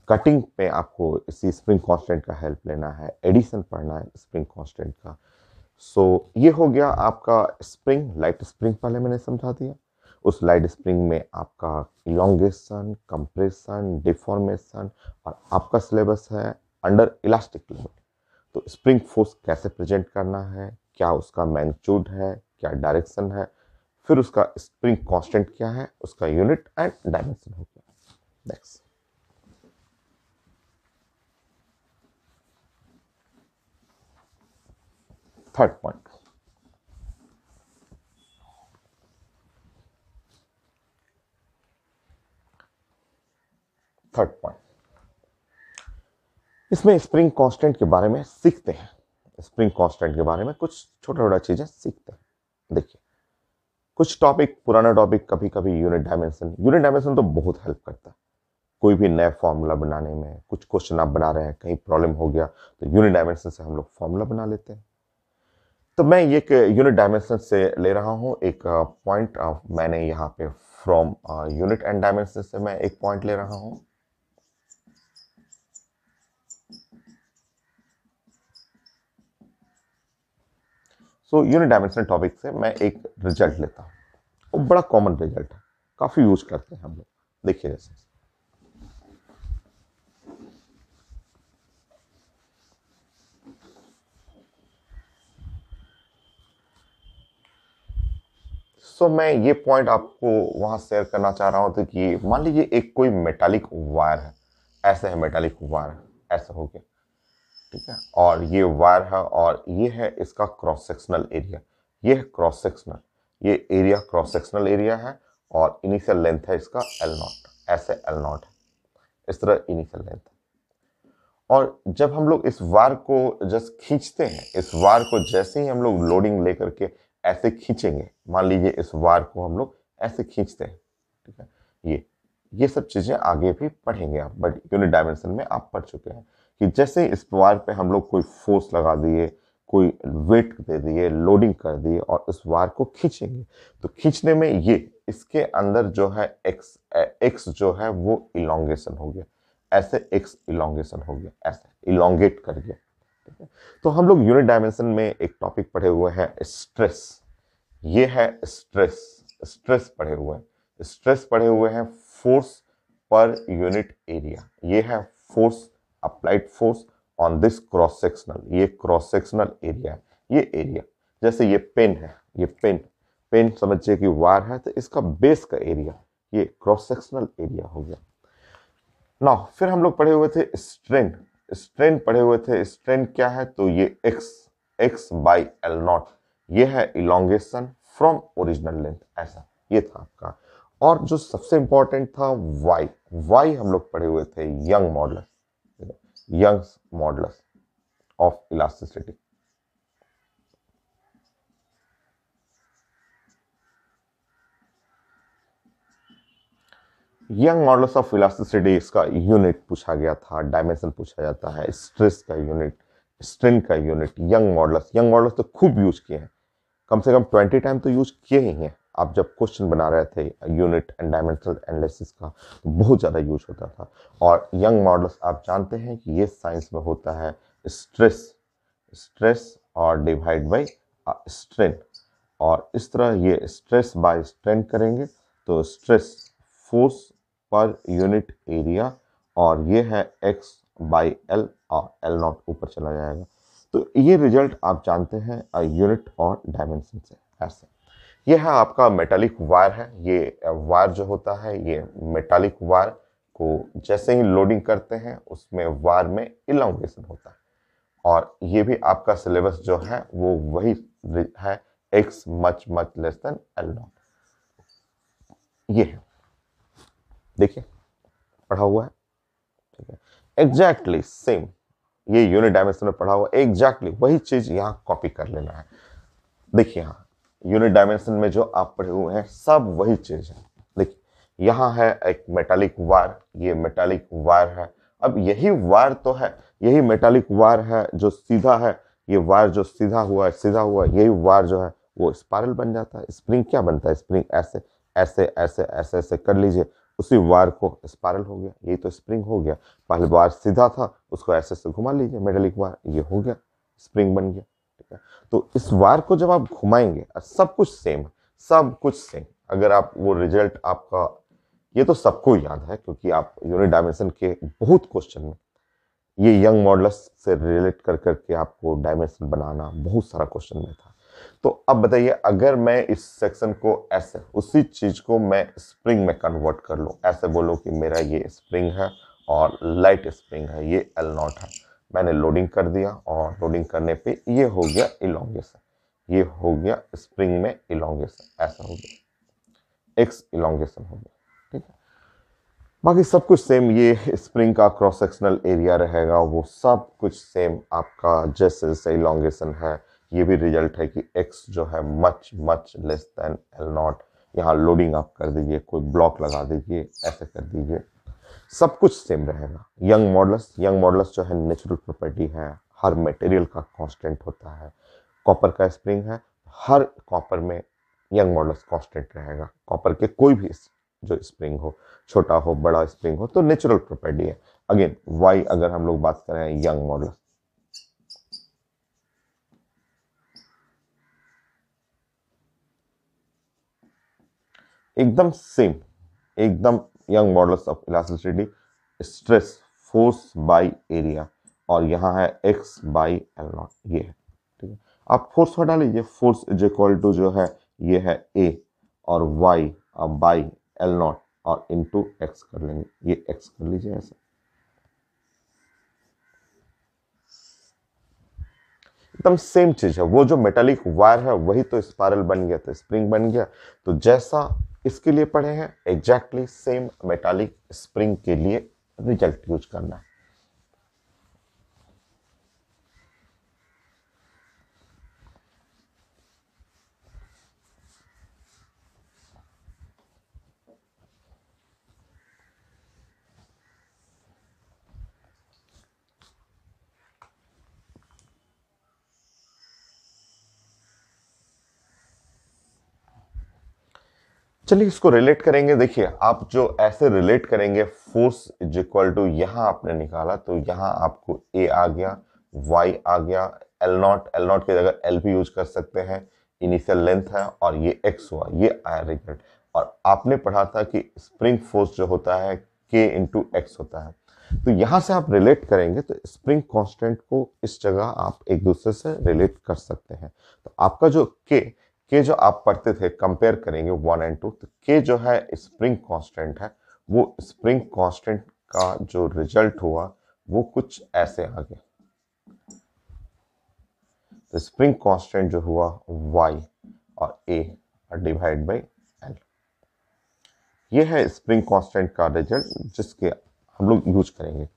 कटिंग पे आपको इसी स्प्रिंग कांस्टेंट का हेल्प लेना है एडिशन पढ़ना है स्प्रिंग कांस्टेंट का सो so, ये हो गया आपका स्प्रिंग लाइट स्प्रिंग पहले मैंने समझा दिया उस लाइट स्प्रिंग में आपका इलांगेशन कंप्रेशन डिफॉर्मेशन और आपका सिलेबस है अंडर इलास्टिक लिमिट तो स्प्रिंग फोर्स कैसे प्रेजेंट करना है क्या उसका मैग्नीट्यूड है क्या डायरेक्शन है फिर उसका स्प्रिंग कांस्टेंट क्या है उसका यूनिट एंड डायमेंशन हो गया next third point. Third point इसमें स्प्रिंग कांस्टेंट के बारे में सीखते हैं स्प्रिंग कांस्टेंट के बारे में कुछ छोटा छोटा चीजें सीखते हैं देखिए कुछ टॉपिक पुराना टॉपिक कभी कभी यूनिट डायमेंशन यूनिट डायमेंशन तो बहुत हेल्प करता है कोई भी नया फॉर्मूला बनाने में कुछ क्वेश्चन आप बना रहे हैं कहीं प्रॉब्लम हो गया तो यूनिट डायमेंशन से हम लोग फॉर्मूला बना लेते हैं तो मैं ये एक यूनिट डायमेंशन से ले रहा हूँ एक पॉइंट मैंने यहाँ पे फ्रॉम यूनिट एंड डायमेंशन से मैं एक पॉइंट ले रहा हूँ सो यूनिट डायमेंशन टॉपिक से मैं एक रिजल्ट लेता हूँ वो बड़ा कॉमन रिजल्ट है काफ़ी यूज करते हैं हम लोग देखिए जैसे सो मैं ये पॉइंट आपको वहाँ शेयर करना चाह रहा हूँ तो कि मान लीजिए एक कोई मेटालिक वायर है ऐसे है मेटालिक वायर ऐसा हो गया ठीक है और ये वायर है और ये है इसका क्रॉस सेक्शनल एरिया ये है क्रॉस सेक्शनल ये एरिया क्रॉस सेक्शनल एरिया है और इनिशियल लेंथ है इसका एल नॉट ऐसे एल नॉट है इस तरह इनिशियल लेंथ और जब हम लोग इस वार को जस्ट खींचते हैं इस वार को जैसे ही हम लोग लोडिंग लेकर के ऐसे खींचेंगे मान लीजिए इस वार को हम लोग ऐसे खींचते हैं ठीक है ये ये सब चीज़ें आगे भी पढ़ेंगे आप बट यूनिट डायमेंशन में आप पढ़ चुके हैं कि जैसे इस वार पे हम लोग कोई फोर्स लगा दिए कोई वेट दे दिए लोडिंग कर दिए और इस वार को खींचेंगे तो खींचने में ये इसके अंदर जो है एक्स एक्स जो है वो इलोंगेशन हो गया ऐसे एक्स इलोंगेशन हो गया ऐसे इलोंगेट कर गया हैं तो हम लोग यूनिट डायमेंशन में एक टॉपिक पढ़े हुए हैं स्ट्रेस ये है स्ट्रेस स्ट्रेस पढ़े हुए हैं स्ट्रेस पढ़े हुए हैं फोर्स पर यूनिट एरिया ये है force applied force on this cross sectional ये क्रॉस सेक्शनल एरिया है ये एरिया जैसे ये पेन है ये पेन पेन समझिए कि वायर है तो इसका बेस का एरिया ये क्रॉस सेक्शनल एरिया हो गया ना फिर हम लोग पढ़े हुए थे स्ट्रेंथ स्ट्रेन पढ़े हुए थे स्ट्रेन क्या है तो ये x x by L naught ये है इलांगेशन फ्रॉम ओरिजिनल लेंथ ऐसा ये था आपका और जो सबसे इंपॉर्टेंट था वाई वाई हम लोग पढ़े हुए थे Young modulus Young modulus of elasticity Young modulus of elasticity इसका यूनिट पूछा गया था डायमेंशन पूछा जाता है स्ट्रेस का यूनिट स्ट्रेन का unit Young modulus Young modulus तो खूब यूज किए हैं कम से कम ट्वेंटी टाइम तो यूज किए ही हैं आप जब क्वेश्चन बना रहे थे यूनिट एंड डायमेंशनल एनालिसिस का तो बहुत ज़्यादा यूज होता था और यंग मॉडल्स आप जानते हैं कि ये साइंस में होता है स्ट्रेस स्ट्रेस और डिवाइड बाई स्ट्रेन और इस तरह ये स्ट्रेस बाय स्ट्रेन करेंगे तो stress force per unit area और ये है एक्स बाई एल और एल नॉट ऊपर चला जाएगा तो ये रिजल्ट आप जानते हैं यूनिट और डायमेंशन से ऐसे यह है आपका मेटालिक वायर है ये वायर जो होता है ये मेटालिक वायर को जैसे ही लोडिंग करते हैं उसमें वायर में इलांगेशन होता है और ये भी आपका सिलेबस जो है वो वही है x much much less than L naught ये है देखिए पढ़ा हुआ है ठीक है एग्जैक्टली सेम ये यूनिट डायमेंशन में पढ़ा हुआ एग्जैक्टली exactly, वही चीज यहाँ कॉपी कर लेना है देखिए यहाँ यूनिट डायमेंशन में जो आप पढ़े हुए हैं सब वही चीज है देखिए यहाँ है एक मेटालिक वायर ये मेटालिक वायर है अब यही वायर तो है यही मेटालिक वायर है जो सीधा है ये वायर जो सीधा हुआ है सीधा हुआ है यही वायर जो है वो स्पायरल बन जाता है स्प्रिंग क्या बनता है स्प्रिंग ऐसे ऐसे ऐसे ऐसे ऐसे कर लीजिए उसी वायर को स्पायरल हो गया ये तो स्प्रिंग हो गया पहले वायर सीधा था उसको ऐसे ऐसे घुमा लीजिए मेटेलिक वायर ये हो गया स्प्रिंग बन गया ठीक है तो इस वायर को जब आप घुमाएंगे सब कुछ सेम सब कुछ सेम अगर आप वो रिजल्ट आपका ये तो सबको याद है क्योंकि आप यूनिट डायमेंशन के बहुत क्वेश्चन में ये यंग मॉडल्स से रिलेट कर करके आपको डायमेंशन बनाना बहुत सारा क्वेश्चन में था तो अब बताइए अगर मैं इस सेक्शन को ऐसे उसी चीज को मैं स्प्रिंग में कन्वर्ट कर लूँ ऐसे बोलो कि मेरा ये स्प्रिंग है और लाइट स्प्रिंग है ये एल नॉट है मैंने लोडिंग कर दिया और लोडिंग करने पे ये हो गया इलोंगेशन ये हो गया स्प्रिंग में इलोंगेशन ऐसा हो गया एक्स इलोंगेशन हो गया ठीक है बाकी सब कुछ सेम ये स्प्रिंग का क्रॉस सेक्शनल एरिया रहेगा वो सब कुछ सेम आपका जैसे जैसे इलोंगेशन है ये भी रिजल्ट है कि एक्स जो है much much less than L naught यहाँ लोडिंग आप कर दीजिए कोई ब्लॉक लगा दीजिए ऐसे कर दीजिए सब कुछ सेम रहेगा यंग मॉडल्स यंग मॉडल्स जो है नेचुरल प्रॉपर्टी है हर मटेरियल का कांस्टेंट होता है कॉपर का स्प्रिंग है हर कॉपर में यंग मॉडल्स कांस्टेंट रहेगा कॉपर के कोई भी जो स्प्रिंग हो छोटा हो बड़ा स्प्रिंग हो तो नेचुरल प्रॉपर्टी है अगेन वाई अगर हम लोग बात करें यंग मॉडल्स एकदम सेम एकदम Young modulus of elasticity stress force by area और यहाँ है एक्स बाई एल नॉट ये है ठीक है आप फोर्स हटा लीजिए फोर्स इज इक्वल टू जो है ये है ए और वाई और बाई एल नॉट और इनटू एक्स कर लेंगे ये एक्स कर लीजिए ऐसा एकदम सेम चीज है वो जो मेटालिक वायर है वही तो स्पायरल बन गया था तो स्प्रिंग बन गया तो जैसा इसके लिए पढ़े हैं एग्जैक्टली सेम मेटालिक स्प्रिंग के लिए रिजल्ट यूज करना है चलिए इसको रिलेट करेंगे देखिए आप जो ऐसे रिलेट करेंगे फोर्स इज इक्वल टू यहाँ आपने निकाला तो यहाँ आपको ए आ गया वाई आ गया एल नॉट एल नॉट की जगह एल भी यूज कर सकते हैं इनिशियल लेंथ है और ये एक्स हुआ ये आया रिजल्ट और आपने पढ़ा था कि स्प्रिंग फोर्स जो होता है के इंटू एक्स होता है तो यहाँ से आप रिलेट करेंगे तो स्प्रिंग कॉन्स्टेंट को इस जगह आप एक दूसरे से रिलेट कर सकते हैं तो आपका जो के के जो आप पढ़ते थे कंपेयर करेंगे वन एंड टू तो के जो है स्प्रिंग कांस्टेंट है वो स्प्रिंग कांस्टेंट का जो रिजल्ट हुआ वो कुछ ऐसे आ गया तो स्प्रिंग कांस्टेंट जो हुआ वाई और ए डिवाइड बाई एल ये है स्प्रिंग कांस्टेंट का रिजल्ट जिसके हम लोग यूज करेंगे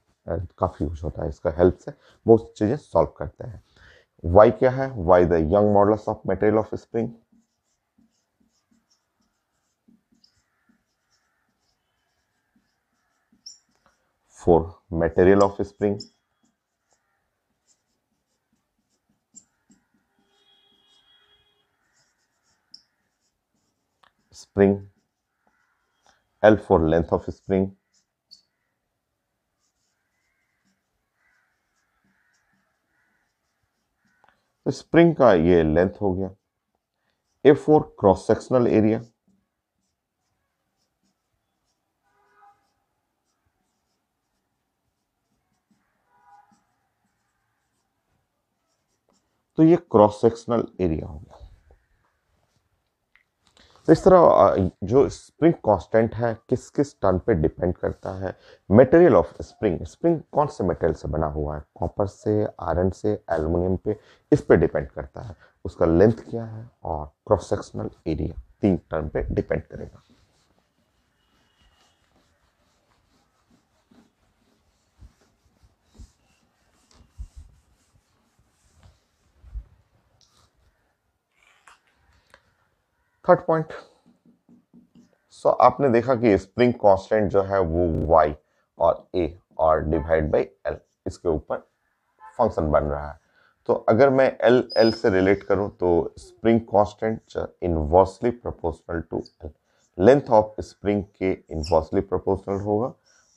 काफ़ी यूज होता है इसका हेल्प से बहुत चीज़ें सॉल्व करते हैं वाई क्या है Y the Young modulus of material of spring for material of spring spring L for length of spring spring तो का ये लेंथ हो गया A for cross sectional area तो ये क्रॉस सेक्शनल एरिया हो गया तो इस तरह जो स्प्रिंग कांस्टेंट है किस किस टर्न पे डिपेंड करता है मटेरियल ऑफ स्प्रिंग स्प्रिंग कौन से मटेरियल से बना हुआ है कॉपर से आयरन से एल्युमिनियम पे इस पे डिपेंड करता है उसका लेंथ क्या है और क्रॉस सेक्शनल एरिया तीन टर्न पे डिपेंड करेगा थर्ड पॉइंट सो आपने देखा कि स्प्रिंग कांस्टेंट जो है वो y और a और डिवाइड बाय l इसके ऊपर फंक्शन बन रहा है तो अगर मैं एल एल से रिलेट करूं तो spring constant inversely proportional to L length of spring के इनवर्सली प्रोपोर्शनल होगा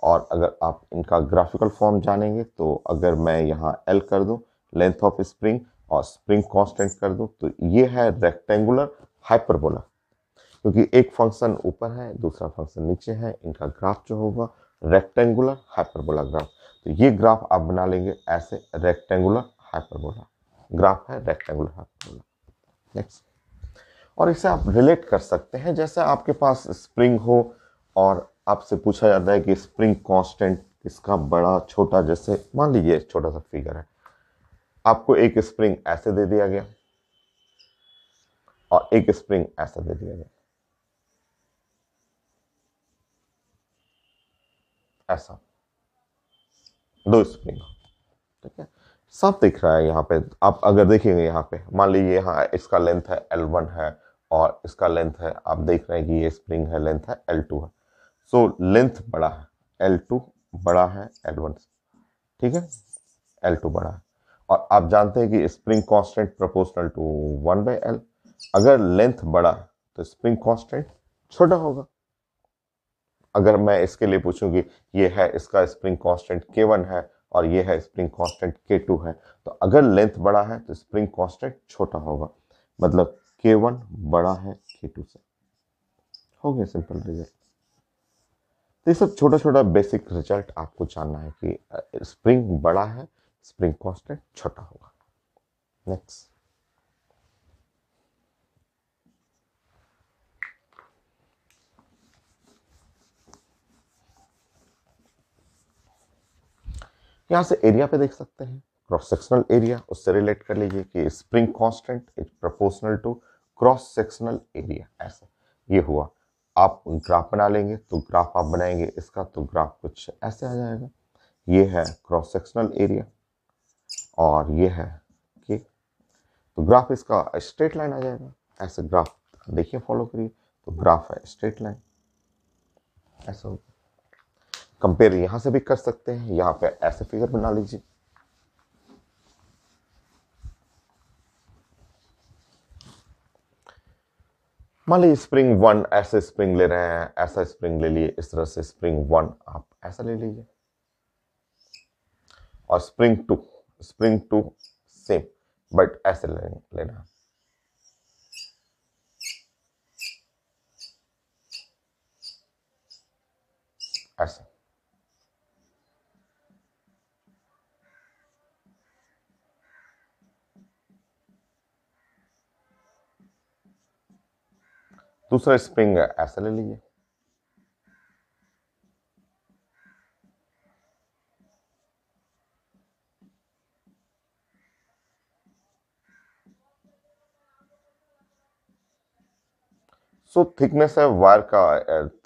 और अगर आप इनका ग्राफिकल फॉर्म जानेंगे तो अगर मैं यहाँ एल कर दूँ लेंथ ऑफ स्प्रिंग और स्प्रिंग कांस्टेंट कर दूँ तो ये है रेक्टेंगुलर हाइपरबोला क्योंकि एक फंक्शन ऊपर है दूसरा फंक्शन नीचे है इनका ग्राफ जो होगा रेक्टेंगुलर हाइपरबोला ग्राफ तो ये ग्राफ आप बना लेंगे ऐसे रेक्टेंगुलर हाइपरबोला ग्राफ है रेक्टेंगुलर हाइपरबोला नेक्स्ट और इसे आप रिलेट कर सकते हैं जैसे आपके पास स्प्रिंग हो और आपसे पूछा जाता है कि स्प्रिंग कॉन्स्टेंट किसका बड़ा छोटा जैसे मान लीजिए छोटा सा फिगर है आपको एक स्प्रिंग ऐसे दे दिया गया और एक स्प्रिंग ऐसा दे दिया जाए ऐसा दो स्प्रिंग ठीक है सब दिख रहा है यहाँ पे आप अगर देखेंगे यहाँ पे मान लीजिए यहाँ इसका लेंथ है एल वन है और इसका लेंथ है आप देख रहे हैं कि ये स्प्रिंग है लेंथ है एल टू है सो so, लेंथ बड़ा है एल टू बड़ा है एल वन ठीक है एल टू बड़ा है और आप जानते हैं कि spring constant proportional to one by L अगर लेंथ बड़ा तो स्प्रिंग कांस्टेंट छोटा होगा अगर मैं इसके लिए पूछूं कि ये है इसका स्प्रिंग कांस्टेंट वन है और ये है स्प्रिंग कांस्टेंट टू है तो अगर लेंथ बड़ा है तो स्प्रिंग कांस्टेंट छोटा होगा मतलब के वन बड़ा है के टू से हो गया सिंपल रिजल्ट तो ये सब छोटा छोटा बेसिक रिजल्ट आपको जानना है कि स्प्रिंग बड़ा है स्प्रिंग कॉन्स्टेंट छोटा होगा नेक्स्ट यहाँ से एरिया पे देख सकते हैं क्रॉस सेक्शनल एरिया उससे रिलेट कर लीजिए कि spring constant is proportional to cross sectional area ऐसा ये हुआ आप ग्राफ बना लेंगे तो ग्राफ आप बनाएंगे इसका तो ग्राफ कुछ ऐसे आ जाएगा ये है क्रॉस सेक्शनल एरिया और ये है कि तो ग्राफ इसका स्ट्रेट लाइन आ जाएगा ऐसे ग्राफ देखिए फॉलो करिए तो ग्राफ है स्ट्रेट लाइन ऐसा होगा कंपेयर यहां से भी कर सकते हैं यहां पे ऐसे फिगर बना लीजिए मान लीजिए स्प्रिंग वन ऐसे स्प्रिंग ले रहे हैं ऐसा स्प्रिंग ले लिए इस तरह से स्प्रिंग वन आप ऐसा ले लीजिए और spring two spring two same but ऐसे लेना ऐसे दूसरा स्प्रिंग है ऐसा ले लीजिए सो थिकनेस है वायर का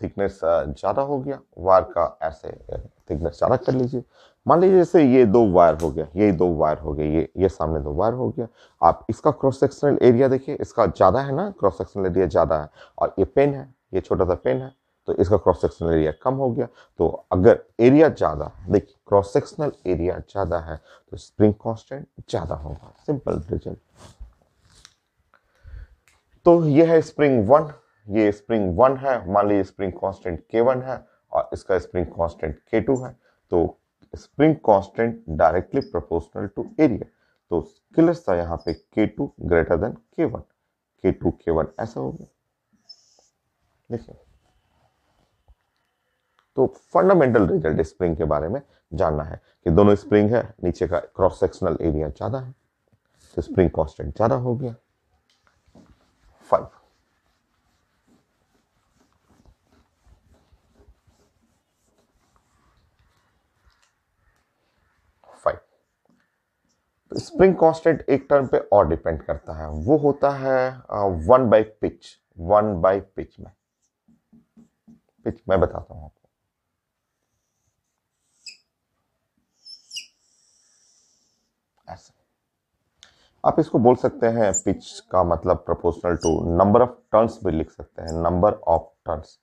थिकनेस ज़्यादा हो गया वायर का ऐसे थिकनेस ज़्यादा कर लीजिए मान लीजिए जैसे ये दो वायर हो गया ये दो वायर हो गया ये ये सामने दो वायर हो गया आप इसका क्रॉस सेक्शनल एरिया देखिए इसका ज़्यादा है ना क्रॉस सेक्शनल एरिया ज़्यादा है और ये पेन है ये छोटा सा पेन है तो इसका क्रॉस सेक्शनल एरिया कम हो गया तो अगर एरिया ज़्यादा देखिए क्रॉस सेक्शनल एरिया ज़्यादा है तो स्प्रिंग कॉन्स्टेंट ज़्यादा होगा सिंपल रिजल्ट तो ये है स्प्रिंग वन ये स्प्रिंग वन है मान लीजिए स्प्रिंग कॉन्स्टेंट के वन है और इसका स्प्रिंग कॉन्स्टेंट के टू है तो spring constant directly proportional to area तो क्लियर सा यहाँ पे K2 two greater than K1 K2 K1 to k one ऐसा हो गया देखिए तो फंडामेंटल रिजल्ट स्प्रिंग के बारे में जानना है कि दोनों स्प्रिंग है नीचे का क्रॉस सेक्शनल एरिया ज्यादा है तो स्प्रिंग कांस्टेंट ज्यादा हो गया फाइव स्प्रिंग कांस्टेंट एक टर्म पे और डिपेंड करता है वो होता है one by pitch one by pitch में पिच मैं बताता हूं आपको ऐसे आप इसको बोल सकते हैं पिच का मतलब proportional to number of turns भी लिख सकते हैं नंबर ऑफ टर्न्स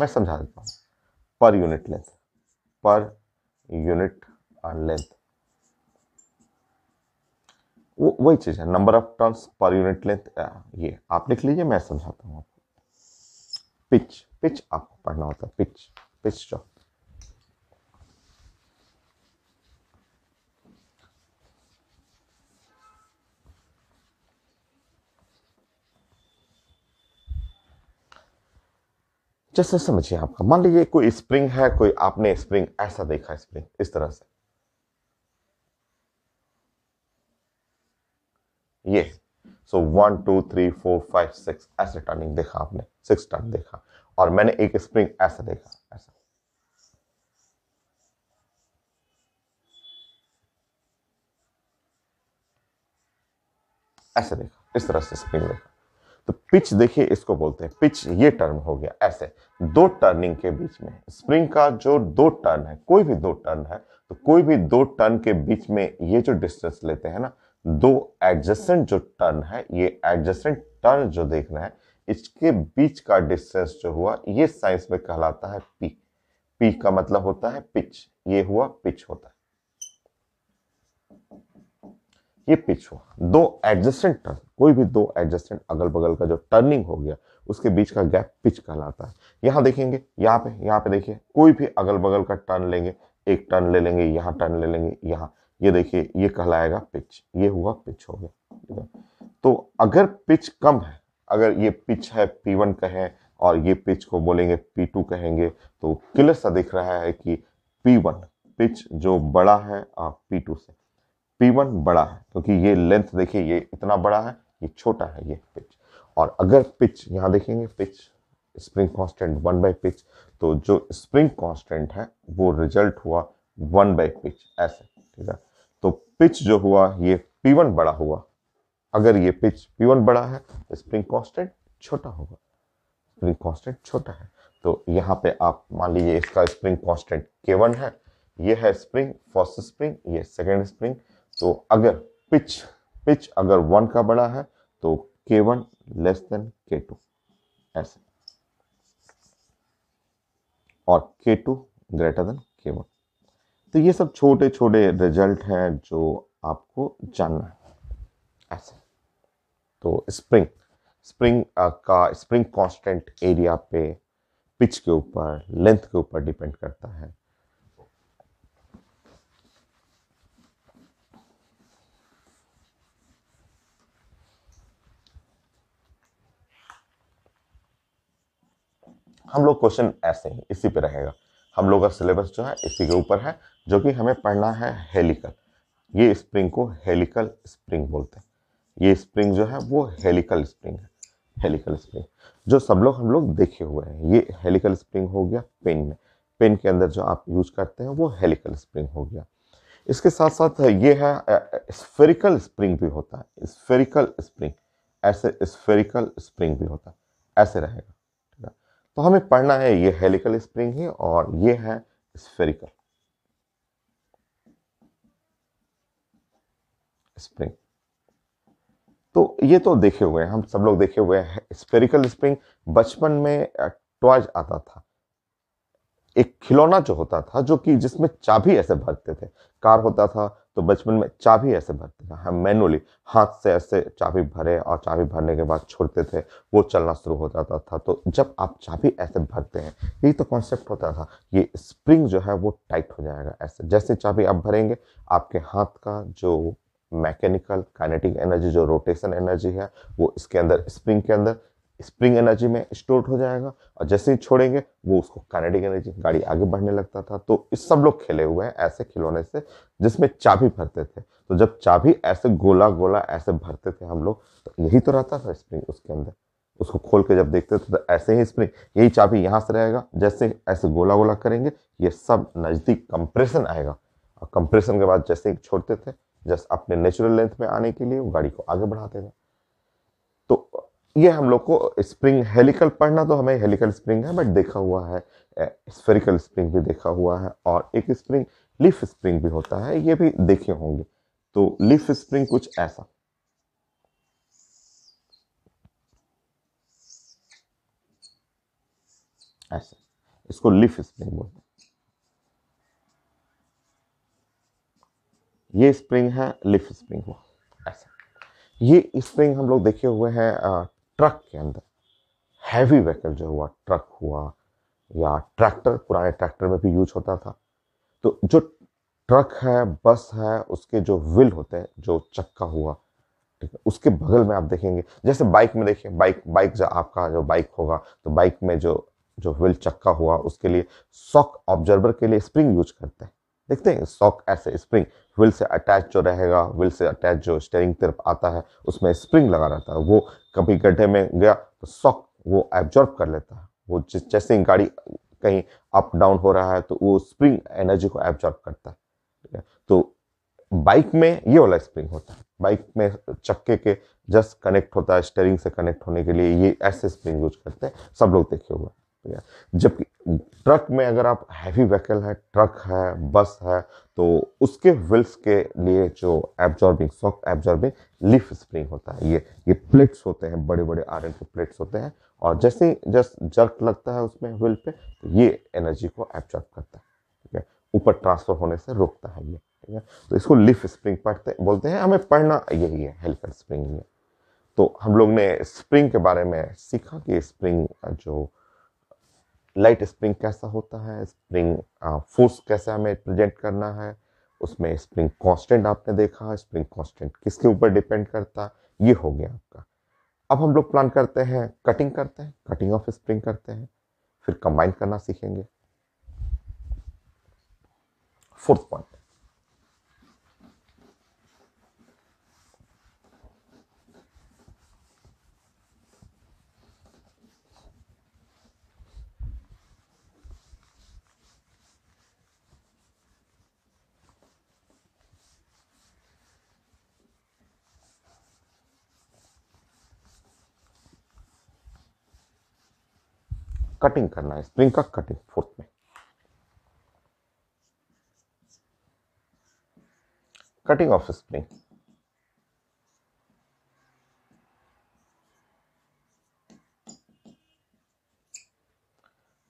मैं समझा देता हूं per unit length per unit length वो वही चीज़ है number of turns per unit length ये आप लिख लीजिए मैं समझाता हूँ आपको पिच पिच आपको पढ़ना होता है पिच पिच चौक जैसे समझिए आपका मान लीजिए कोई स्प्रिंग है कोई आपने स्प्रिंग ऐसा देखा स्प्रिंग इस तरह से ये so one two three four five six ऐसे टर्निंग देखा आपने सिक्स टर्न देखा और मैंने एक स्प्रिंग ऐसा देखा ऐसा ऐसे देखा इस तरह से स्प्रिंग देखा तो पिच देखिए इसको बोलते हैं पिच ये टर्म हो गया ऐसे दो टर्निंग के बीच में स्प्रिंग का जो दो टर्न है कोई भी दो टर्न है तो कोई भी दो टर्न के बीच में ये जो डिस्टेंस लेते हैं ना दो एडजस्टेंट जो टर्न है ये एडजस्टेंट टर्न जो देखना है इसके बीच का डिस्टेंस जो हुआ ये साइंस में कहलाता है पी पी का मतलब होता है पिच ये हुआ पिच होता है ये पिच हुआ दो एडजस्टेंट टर्न कोई भी दो एडजस्टेंट अगल बगल का जो टर्निंग हो गया उसके बीच का गैप पिच कहलाता है यहां देखेंगे यहाँ पे यहां पे देखिए कोई भी अगल बगल का टर्न लेंगे एक टर्न ले लेंगे यहां टर्न ले लेंगे यहां ये देखिए ये कहलाएगा पिच ये हुआ पिच हो गया तो अगर पिच कम है अगर ये पिच है पी वन कहें और ये पिच को बोलेंगे पी टू कहेंगे तो क्लियर सा दिख रहा है कि पी वन पिच जो बड़ा है पी टू से पी वन बड़ा है क्योंकि तो ये लेंथ देखिए ये इतना बड़ा है ये छोटा है ये पिच और अगर पिच यहाँ देखेंगे pitch spring constant one by pitch तो जो स्प्रिंग कांस्टेंट है वो रिजल्ट हुआ वन बाई पिच ऐसे ठीक है तो पिच जो हुआ ये P1 बड़ा हुआ अगर ये पिच P1 बड़ा है तो स्प्रिंग कॉन्स्टेंट छोटा होगा स्प्रिंग कॉन्स्टेंट छोटा है तो यहाँ पे आप मान लीजिए इसका स्प्रिंग कॉन्स्टेंट K1 है ये है स्प्रिंग फर्स्ट स्प्रिंग ये सेकेंड स्प्रिंग तो अगर पिच पिच अगर वन का बड़ा है तो k one less than k two ऐसे और k two greater than k one तो ये सब छोटे छोटे रिजल्ट हैं जो आपको जानना है ऐसे तो स्प्रिंग स्प्रिंग का स्प्रिंग कांस्टेंट एरिया पे पिच के ऊपर लेंथ के ऊपर डिपेंड करता है हम लोग क्वेश्चन ऐसे ही इसी पे रहेगा हम लोग का सिलेबस जो है इसी के ऊपर है जो कि हमें पढ़ना है हेलिकल ये स्प्रिंग को हेलिकल स्प्रिंग बोलते हैं ये स्प्रिंग जो है वो हेलिकल स्प्रिंग है हेलिकल स्प्रिंग जो सब लोग हम लोग देखे हुए हैं ये हेलिकल स्प्रिंग हो गया पेन में पेन के अंदर जो आप यूज करते हैं वो हेलिकल स्प्रिंग हो गया इसके साथ साथ ये है स्फेरिकल स्प्रिंग भी होता है स्फेरिकल स्प्रिंग ऐसे स्फेरिकल स्प्रिंग भी होता है ऐसे रहेगा ठीक है तो हमें पढ़ना है ये हेलिकल स्प्रिंग है और ये है स्फेरिकल स्प्रिंग तो ये तो देखे हुए हैं हम सब लोग देखे हुए हैं स्पेरिकल स्प्रिंग बचपन में टॉयज आता था एक खिलौना जो होता था जो कि जिसमें चाबी ऐसे भरते थे कार होता था तो बचपन में चाबी ऐसे भरते थे हम मैनुअली हाथ से ऐसे चाबी भरे और चाबी भरने के बाद छोड़ते थे वो चलना शुरू हो जाता था तो जब आप चाबी ऐसे भरते हैं यही तो कॉन्सेप्ट होता था ये स्प्रिंग जो है वो टाइट हो जाएगा ऐसे जैसे चाबी आप भरेंगे आपके हाथ का जो मैकेनिकल काइनेटिक एनर्जी जो रोटेशन एनर्जी है वो इसके अंदर स्प्रिंग के अंदर स्प्रिंग एनर्जी में स्टोर हो जाएगा और जैसे ही छोड़ेंगे वो उसको काइनेटिक एनर्जी गाड़ी आगे बढ़ने लगता था तो इस सब लोग खेले हुए हैं ऐसे खिलौने से जिसमें चाबी भरते थे तो जब चाबी ऐसे गोला गोला ऐसे भरते थे हम लोग तो यही तो रहता था स्प्रिंग उसके अंदर उसको खोल के जब देखते थे तो ऐसे ही स्प्रिंग यही चाबी यहाँ से रहेगा जैसे ऐसे गोला गोला करेंगे ये सब नज़दीक कंप्रेशन आएगा और कंप्रेशन के बाद जैसे ही छोड़ते थे जस्ट अपने नेचुरल लेंथ में आने के लिए वो गाड़ी को आगे बढ़ाते थे तो ये हम लोग को स्प्रिंग हेलिकल पढ़ना तो हमें हेलिकल स्प्रिंग है बट देखा हुआ है स्फेरिकल स्प्रिंग भी देखा हुआ है और एक स्प्रिंग लिफ स्प्रिंग भी होता है ये भी देखे होंगे तो लिफ स्प्रिंग कुछ ऐसा ऐसे इसको लिफ स्प्रिंग बोलते हैं ये स्प्रिंग है लिफ्ट स्प्रिंग हुआ ऐसा ये स्प्रिंग हम लोग देखे हुए हैं ट्रक के अंदर हैवी व्हीकल जो हुआ ट्रक हुआ या ट्रैक्टर पुराने ट्रैक्टर में भी यूज होता था तो जो ट्रक है बस है उसके जो व्हील होते हैं जो चक्का हुआ ठीक है उसके बगल में आप देखेंगे जैसे बाइक में देखिए बाइक बाइक जो आपका जो बाइक होगा तो बाइक में जो जो व्हील चक्का हुआ उसके लिए सॉक ऑब्जर्वर के लिए स्प्रिंग यूज करते हैं देखते हैं सॉक ऐसे स्प्रिंग व्हील से अटैच जो रहेगा व्हील से अटैच जो स्टेयरिंग तरफ आता है उसमें स्प्रिंग लगा रहता है वो कभी गड्ढे में गया तो सॉक वो एब्जॉर्ब कर लेता है वो जैसे गाड़ी कहीं अप डाउन हो रहा है तो वो स्प्रिंग एनर्जी को एब्जॉर्ब करता है ठीक है तो बाइक में ये वाला स्प्रिंग होता है बाइक में चक्के के जस्ट कनेक्ट होता है स्टेयरिंग से कनेक्ट होने के लिए ये ऐसे स्प्रिंग यूज करते हैं सब लोग देखे हुए सकते हैं जबकि ट्रक में अगर आप हैवी व्हीकल है ट्रक है बस है तो उसके व्हील्स के लिए जो absorbing soft absorbing leaf spring होता है ये ये प्लेट्स होते हैं बड़े बड़े आयरन के प्लेट्स होते हैं और जैसे जस्ट जर्क लगता है उसमें व्हील पे तो ये एनर्जी को एब्जॉर्ब करता है ठीक है ऊपर ट्रांसफर होने से रोकता है ये ठीक है तो इसको लिफ स्प्रिंग पढ़ते बोलते हैं हमें पढ़ना यही है हेलिकल स्प्रिंग ये तो हम लोग ने स्प्रिंग के बारे में सीखा कि स्प्रिंग जो लाइट स्प्रिंग कैसा होता है स्प्रिंग फोर्स कैसे हमें प्रेजेंट करना है उसमें स्प्रिंग कांस्टेंट आपने देखा स्प्रिंग कांस्टेंट किसके ऊपर डिपेंड करता है ये हो गया आपका अब हम लोग प्लान करते हैं कटिंग करते हैं कटिंग ऑफ स्प्रिंग करते हैं फिर कंबाइन करना सीखेंगे फोर्थ पॉइंट कटिंग करना है स्प्रिंग का कटिंग फोर्थ में कटिंग ऑफ स्प्रिंग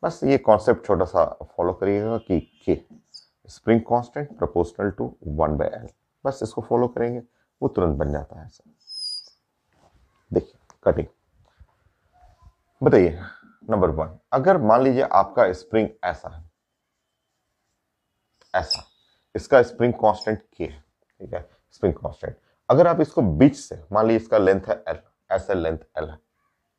बस ये कॉन्सेप्ट छोटा सा फॉलो करिएगा कि k spring constant proportional to one by L बस इसको फॉलो करेंगे वो तुरंत बन जाता है देखिए कटिंग बताइए नंबर वन अगर मान लीजिए आपका स्प्रिंग ऐसा है ऐसा इसका स्प्रिंग कांस्टेंट के है ठीक है स्प्रिंग कांस्टेंट अगर आप इसको बीच से मान लीजिए इसका लेंथ है एल ऐसा लेंथ एल है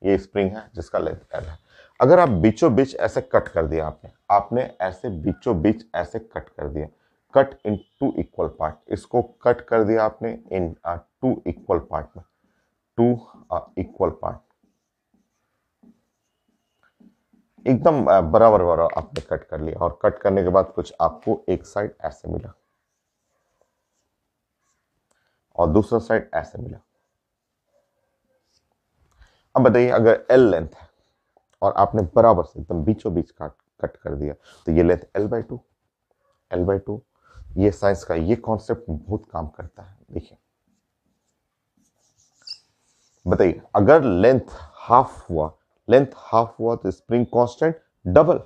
ये स्प्रिंग है जिसका लेंथ एल है अगर आप बीचो बीच ऐसे कट कर दिया आपने आपने ऐसे बीचो बीच ऐसे कट कर दिया cut in two equal part इसको कट कर दिया आपने इन टू इक्वल पार्ट में टू इक्वल पार्ट एकदम बराबर बराबर आपने कट कर लिया और कट करने के बाद कुछ आपको एक साइड ऐसे मिला और दूसरा साइड ऐसे मिला अब बताइए अगर एल लेंथ है और आपने बराबर से एकदम बीचों बीच काट कट कर दिया तो ये length L by two L by two ये साइंस का ये कॉन्सेप्ट बहुत काम करता है देखिए बताइए अगर लेंथ हाफ हुआ लेंथ हाफ हुआ तो spring constant double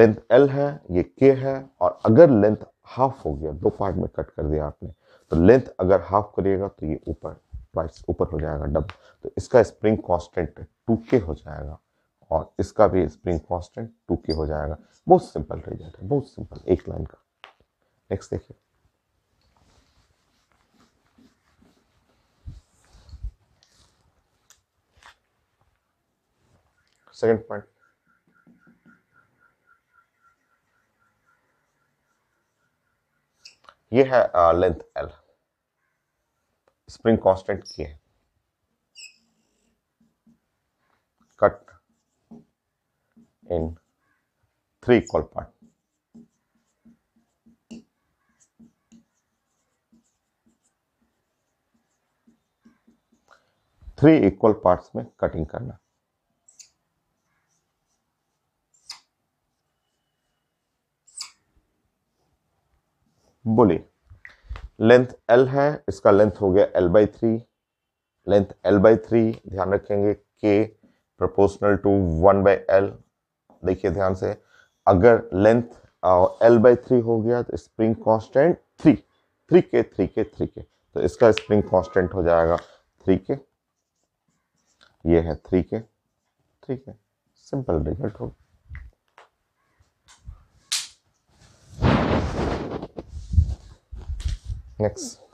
length L है ये के है और अगर लेंथ हाफ हो गया दो पार्ट में कट कर दिया आपने तो लेंथ अगर हाफ करिएगा तो ये ऊपर ट्वाइस ऊपर हो जाएगा डबल तो इसका स्प्रिंग कांस्टेंट टू के हो जाएगा और इसका भी स्प्रिंग कांस्टेंट टू के हो जाएगा बहुत सिंपल रिजल्ट है बहुत सिंपल एक लाइन का नेक्स्ट देखिए second point ये है लेंथ एल स्प्रिंग कांस्टेंट की है cut in three equal part three equal parts में कटिंग करना बोली लेंथ एल है इसका लेंथ हो गया L by three length L by three ध्यान रखेंगे k proportional to one by L देखिए ध्यान से अगर लेंथ एल बाई थ्री हो गया तो spring constant three three k three k three k तो इसका स्प्रिंग कांस्टेंट हो जाएगा थ्री के ये है थ्री के ठीक है सिंपल रिजल्ट होगा नेक्स्ट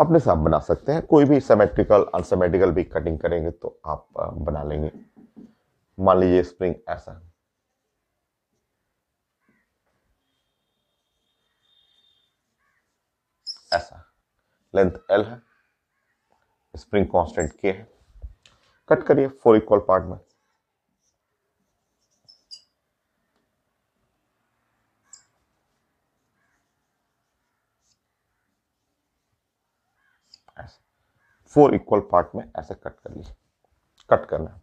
अपने साथ बना सकते हैं कोई भी सेमेट्रिकल अनसेमेट्रिकल भी कटिंग करेंगे तो आप बना लेंगे मान लीजिए स्प्रिंग ऐसा ऐसा लेंथ एल है स्प्रिंग कांस्टेंट के है कट करिए फोर इक्वल पार्ट में फोर इक्वल पार्ट में ऐसे कट कर लिए कट करना है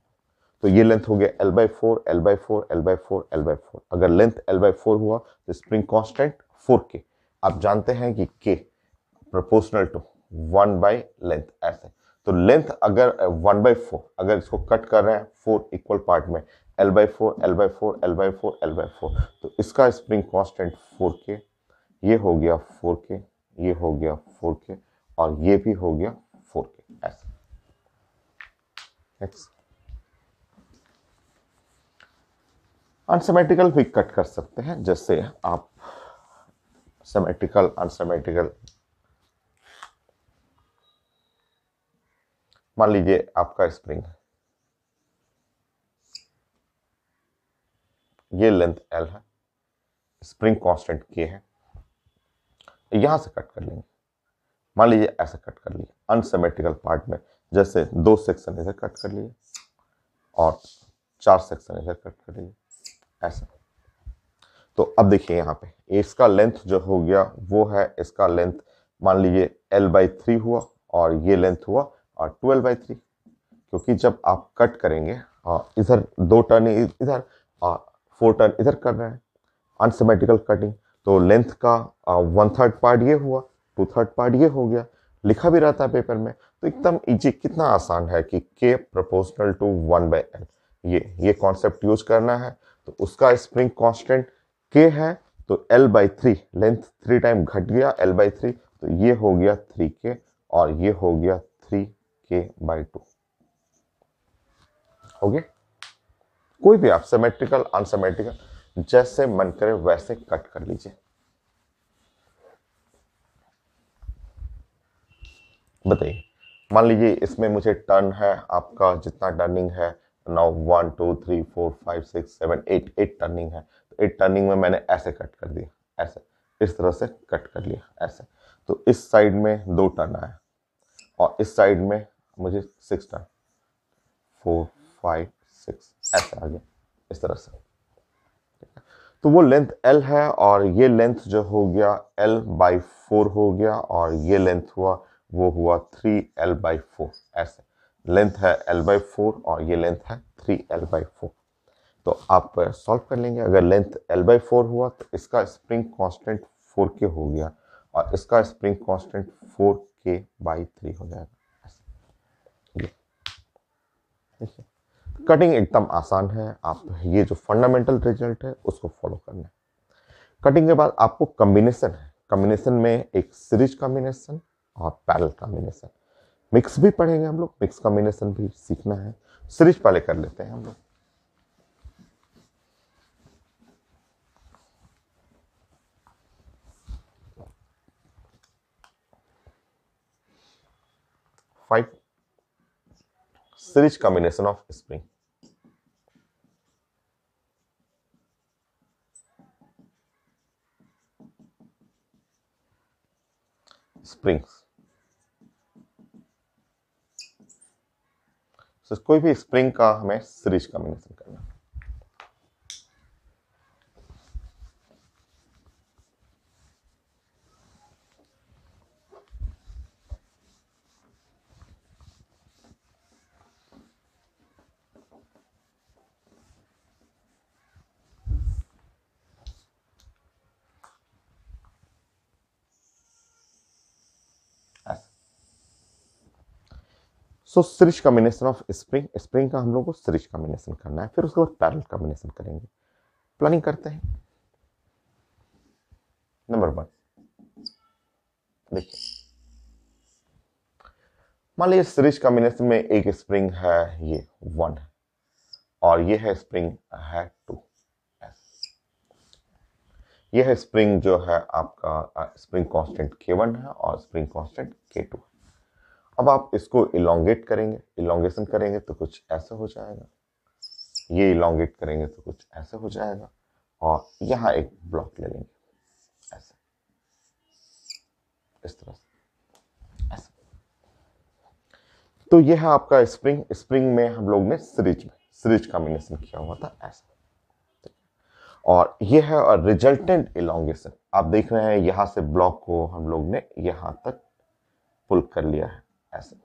तो ये लेंथ हो गया L by four L by four L by four L by four अगर लेंथ एल बाई फोर हुआ तो स्प्रिंग कॉन्स्टेंट फोर के आप जानते हैं कि k proportional to one by length ऐसे तो लेंथ अगर वन बाई फोर अगर इसको कट कर रहे हैं फोर इक्वल पार्ट में L by four L by four L by four L by four तो इसका स्प्रिंग कॉन्स्टेंट फोर के ये हो गया फोर के ये हो गया फोर के और ये भी हो गया एक्स अनसेमेट्रिकल भी कट कर सकते हैं जैसे आप सेमेट्रिकल अनसेमेट्रिकल मान लीजिए आपका स्प्रिंग ये लेंथ एल है स्प्रिंग कांस्टेंट के है यहां से कट कर लेंगे मान लीजिए ऐसा कट कर लिया अनसेमेट्रिकल पार्ट में जैसे दो सेक्शन इधर कट कर लिए और चार सेक्शन इधर कट कर लिए ऐसा तो अब देखिए यहाँ पे इसका लेंथ जो हो गया वो है इसका लेंथ मान लीजिए एल बाई थ्री हुआ और ये लेंथ हुआ और ट्वेल्व बाई थ्री क्योंकि जब आप कट करेंगे हाँ, इधर दो टर्न इधर और फोर टर्न इधर कर रहे हैं अनसेमेटिकल कटिंग तो लेंथ का वन थर्ड पार्ट ये हुआ टू थर्ड पार्ट ये हो गया लिखा भी रहता है पेपर में तो एकदम इजी कितना आसान है कि k proportional to one by N ये ये कॉन्सेप्ट यूज करना है तो उसका स्प्रिंग कांस्टेंट के है तो L by three length three time घट गया एल बाई थ्री तो ये हो गया थ्री के और ये हो गया थ्री के बाई टू हो गया कोई भी आप सिमेट्रिकल अनसिमेट्रिकल जैसे मन करे वैसे कट कर लीजिए बताइए मान लीजिए इसमें मुझे टर्न है आपका जितना टर्निंग है now one two three four five six seven eight eight turning है तो एट टर्निंग में मैंने ऐसे कट कर दिया ऐसे इस तरह से कट कर लिया ऐसे तो इस साइड में दो टर्न आया और इस साइड में मुझे six turn four five six ऐसे आ गया इस तरह से तो वो लेंथ एल है और ये लेंथ जो हो गया एल बाई फोर हो गया और ये लेंथ हुआ वो हुआ थ्री एल बाई फोर ऐसे लेंथ है एल बाई फोर और ये लेंथ है थ्री एल बाई फोर तो आप सॉल्व कर लेंगे अगर लेंथ एल बाई फोर हुआ तो इसका स्प्रिंग कांस्टेंट फोर के हो गया और इसका spring constant four k by three हो जाएगा ऐसे कटिंग एकदम आसान है आप ये जो फंडामेंटल रिजल्ट है उसको फॉलो करना है कटिंग के बाद आपको कम्बिनेशन है कम्बिनेशन में एक सीरीज कॉम्बिनेशन और पैरल कॉम्बिनेशन मिक्स भी पढ़ेंगे हम लोग मिक्स कॉम्बिनेशन भी सीखना है सीरीज पहले कर लेते हैं हम लोग five series combination of spring springs तो कोई भी स्प्रिंग का हमें सीरीज कॉम्बिनेशन करना so series combination of spring spring का हम लोग को सिरिश कॉम्बिनेशन करना है फिर उसके बाद पैरल कॉम्बिनेशन करेंगे प्लानिंग करते हैं नंबर वन देखिए मान लीजिए सीरीज कॉम्बिनेशन में एक स्प्रिंग है ये वन है और ये है स्प्रिंग है टू यह स्प्रिंग जो है आपका स्प्रिंग कांस्टेंट के वन है और स्प्रिंग कांस्टेंट के टू है अब आप इसको इलांगेट करेंगे इलांगेशन करेंगे तो कुछ ऐसा हो जाएगा ये इलांगेट करेंगे तो कुछ ऐसा हो जाएगा और यहाँ एक ब्लॉक ले लेंगे ऐसा इस तरह से तो ये है आपका स्प्रिंग स्प्रिंग में हम लोग ने सीरीज में सीरीज कॉम्बिनेशन किया हुआ था ऐसा और ये है और रिजल्टेंट इलांगेशन आप देख रहे हैं यहां से ब्लॉक को हम लोग ने यहां तक पुल कर लिया है ऐसे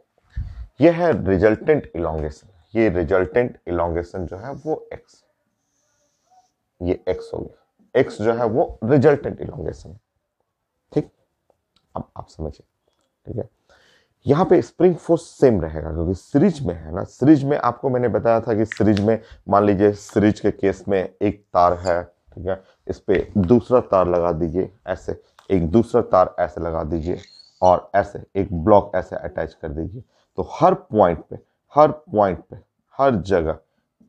यह है रिजल्टेंट इलांगेशन ये रिजल्टेंट इलांगेशन जो है वो x ये x हो गया x जो है वो रिजल्टेंट इलोंगेशन ठीक अब आप समझिए ठीक है यहाँ पे स्प्रिंग फोर्स सेम रहेगा क्योंकि सीरीज में है ना सीरीज में आपको मैंने बताया था कि सीरीज में मान लीजिए सीरीज के केस में एक तार है ठीक है इस पर दूसरा तार लगा दीजिए ऐसे एक दूसरा तार ऐसे लगा दीजिए और ऐसे एक ब्लॉक ऐसे अटैच कर दीजिए तो हर पॉइंट पे हर पॉइंट पे हर जगह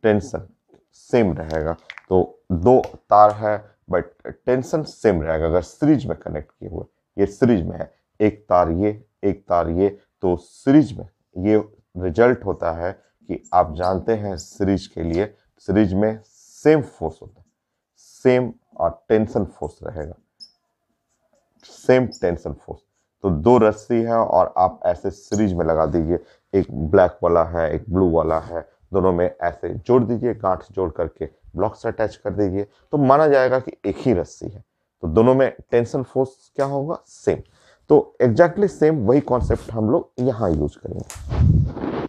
टेंशन सेम रहेगा तो दो तार है बट टेंशन सेम रहेगा अगर सीरीज में कनेक्ट किए हुए ये सीरीज में है एक तार ये एक तार ये तो सीरीज में ये रिजल्ट होता है कि आप जानते हैं सीरीज के लिए सीरीज में सेम फोर्स होता है सेम और टेंशन फोर्स रहेगा सेम टेंशन फोर्स तो दो रस्सी है और आप ऐसे सीरीज में लगा दीजिए एक ब्लैक वाला है एक ब्लू वाला है दोनों में ऐसे जोड़ दीजिए गांठ जोड़ करके ब्लॉक से अटैच कर दीजिए तो माना जाएगा कि एक ही रस्सी है तो दोनों में टेंशन फोर्स क्या होगा सेम तो एग्जैक्टली exactly सेम वही कॉन्सेप्ट हम लोग यहाँ यूज करेंगे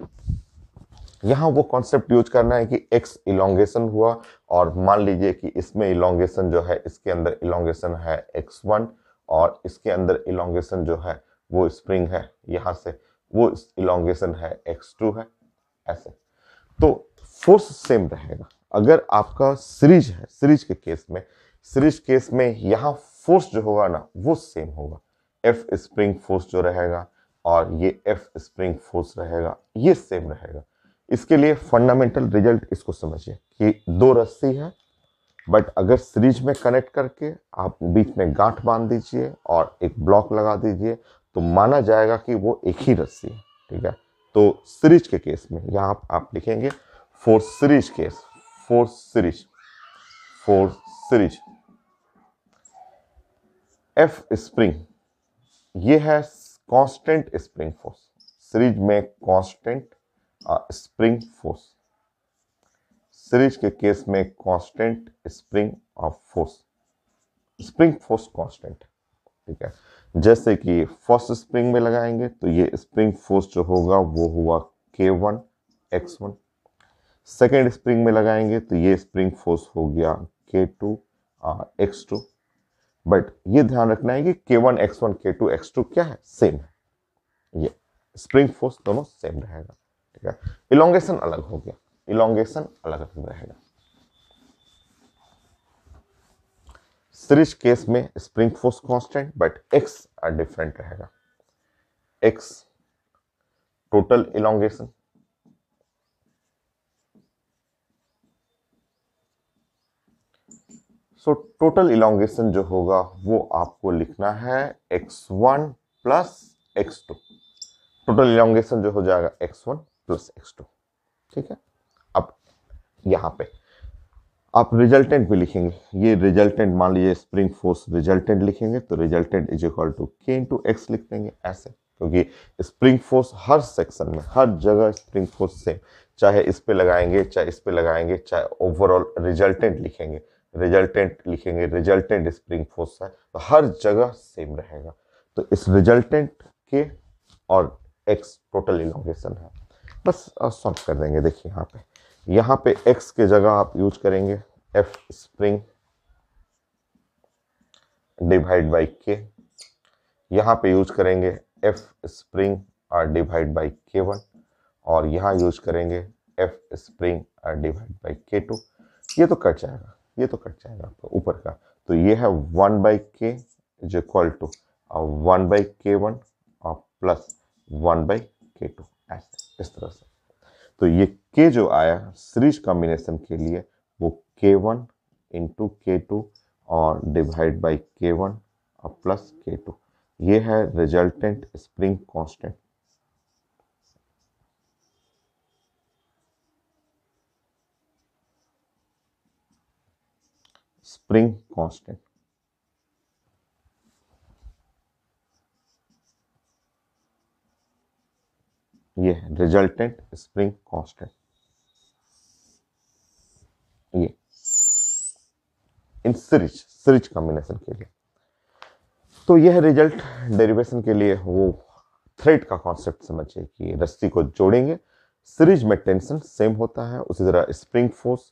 यहाँ वो कॉन्सेप्ट यूज करना है कि एक्स इलोंगेशन हुआ और मान लीजिए कि इसमें इलोंगेशन जो है इसके अंदर इलोंगेशन है एक्स वन और इसके अंदर इलांगेशन जो है वो स्प्रिंग है यहां से वो इलांगेशन है एक्स टू है ऐसे तो फोर्स सेम रहेगा अगर आपका सीरीज है सीरीज के केस में सीरीज केस में यहाँ फोर्स जो होगा ना वो सेम होगा एफ स्प्रिंग फोर्स जो रहेगा और ये एफ स्प्रिंग फोर्स रहेगा ये सेम रहेगा इसके लिए फंडामेंटल रिजल्ट इसको समझिए कि दो रस्सी है बट अगर सीरीज में कनेक्ट करके आप बीच में गांठ बांध दीजिए और एक ब्लॉक लगा दीजिए तो माना जाएगा कि वो एक ही रस्सी है ठीक है तो सीरीज के केस में यहाँ आप, आप लिखेंगे four series case four series four series F spring ये है कांस्टेंट स्प्रिंग फोर्स सीरीज में कांस्टेंट स्प्रिंग फोर्स सीरीज के केस में constant spring of force spring force constant ठीक है जैसे कि फर्स्ट स्प्रिंग में लगाएंगे तो ये स्प्रिंग फोर्स जो होगा वो हुआ k one x one second spring में लगाएंगे तो ये स्प्रिंग फोर्स हो गया के टू एक्स टू बट ये ध्यान रखना है कि k one x one k two x two क्या है सेम है ये स्प्रिंग फोर्स दोनों सेम रहेगा ठीक है इलोंगेशन अलग हो गया इलांगेशन अलग अलग रहेगा सीरीज केस में spring force constant but x are different रहेगा x total elongation so total elongation जो होगा वो आपको लिखना है x one plus x two total elongation जो हो जाएगा x one plus x two ठीक है यहाँ पे आप रिजल्टेंट भी लिखेंगे ये रिजल्टेंट मान लीजिए स्प्रिंग फोर्स रिजल्टेंट लिखेंगे तो रिजल्टेंट इज इक्वल टू के इन टू एक्स लिख देंगे ऐसे क्योंकि स्प्रिंग फोर्स हर सेक्शन में हर जगह स्प्रिंग फोर्स सेम चाहे इस पे लगाएंगे चाहे इस पे लगाएंगे चाहे ओवरऑल रिजल्टेंट लिखेंगे रिजल्टेंट लिखेंगे रिजल्टेंट स्प्रिंग फोर्स है तो हर जगह सेम रहेगा तो इस रिजल्टेंट के और एक्स टोटल इलोंगेशन है बस सॉल्व कर देंगे देखिए यहाँ पे यहाँ पे एक्स के जगह आप यूज करेंगे एफ स्प्रिंग डिवाइड बाई के यहाँ पे यूज करेंगे F spring are divide by k one और यहाँ यूज करेंगे F spring are divide by k two ये तो कट जाएगा ये तो कट जाएगा आपका ऊपर का तो ये है one by k is equal to one by k one और plus one by k two ऐसे इस तरह से तो ये के जो आया सीरीज कॉम्बिनेशन के लिए वो k one into k two और डिवाइड बाई के वन और प्लस के टू ये है resultant spring constant spring constant ये है रिजल्टेंट स्प्रिंग कांस्टेंट ये इन सीरीज सीरीज कॉम्बिनेशन के लिए तो यह रिजल्ट डेरिवेशन के लिए वो थ्रेड का कॉन्सेप्ट समझिए कि रस्सी को जोड़ेंगे सिरिज में टेंशन सेम होता है उसी तरह स्प्रिंग फोर्स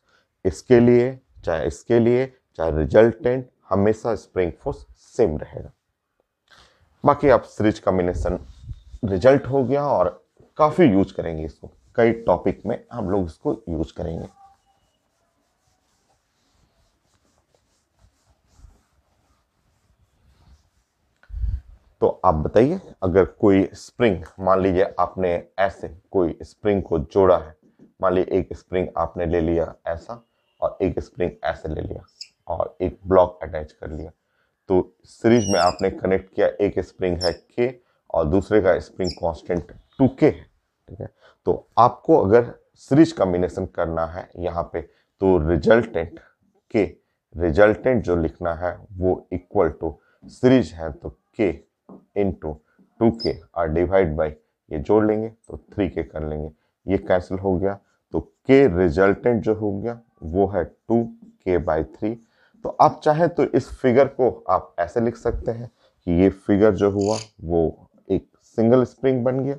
इसके लिए चाहे इसके लिए चाहे रिजल्टेंट हमेशा स्प्रिंग फोर्स सेम रहेगा बाकी आप सिरिज कॉम्बिनेशन रिजल्ट हो गया और काफ़ी यूज करेंगे इसको कई टॉपिक में हम लोग इसको यूज करेंगे तो आप बताइए अगर कोई स्प्रिंग मान लीजिए आपने ऐसे कोई स्प्रिंग को जोड़ा है मान लीजिए एक स्प्रिंग आपने ले लिया ऐसा और एक स्प्रिंग ऐसे ले लिया और एक ब्लॉक अटैच कर लिया तो सीरीज में आपने कनेक्ट किया एक स्प्रिंग है के और दूसरे का स्प्रिंग कांस्टेंट टू के है ठीक है तो आपको अगर सीरीज कॉम्बिनेशन करना है यहाँ पे तो रिजल्टेंट के रिजल्टेंट जो लिखना है वो इक्वल टू सीरीज है तो के इंटू टू के और डिवाइड बाई ये जोड़ लेंगे तो थ्री के कर लेंगे ये कैंसिल हो गया तो के रिजल्टेंट जो हो गया वो है टू के बाई थ्री तो आप चाहे तो इस फिगर को आप ऐसे लिख सकते हैं कि ये फिगर जो हुआ वो एक सिंगल स्प्रिंग बन गया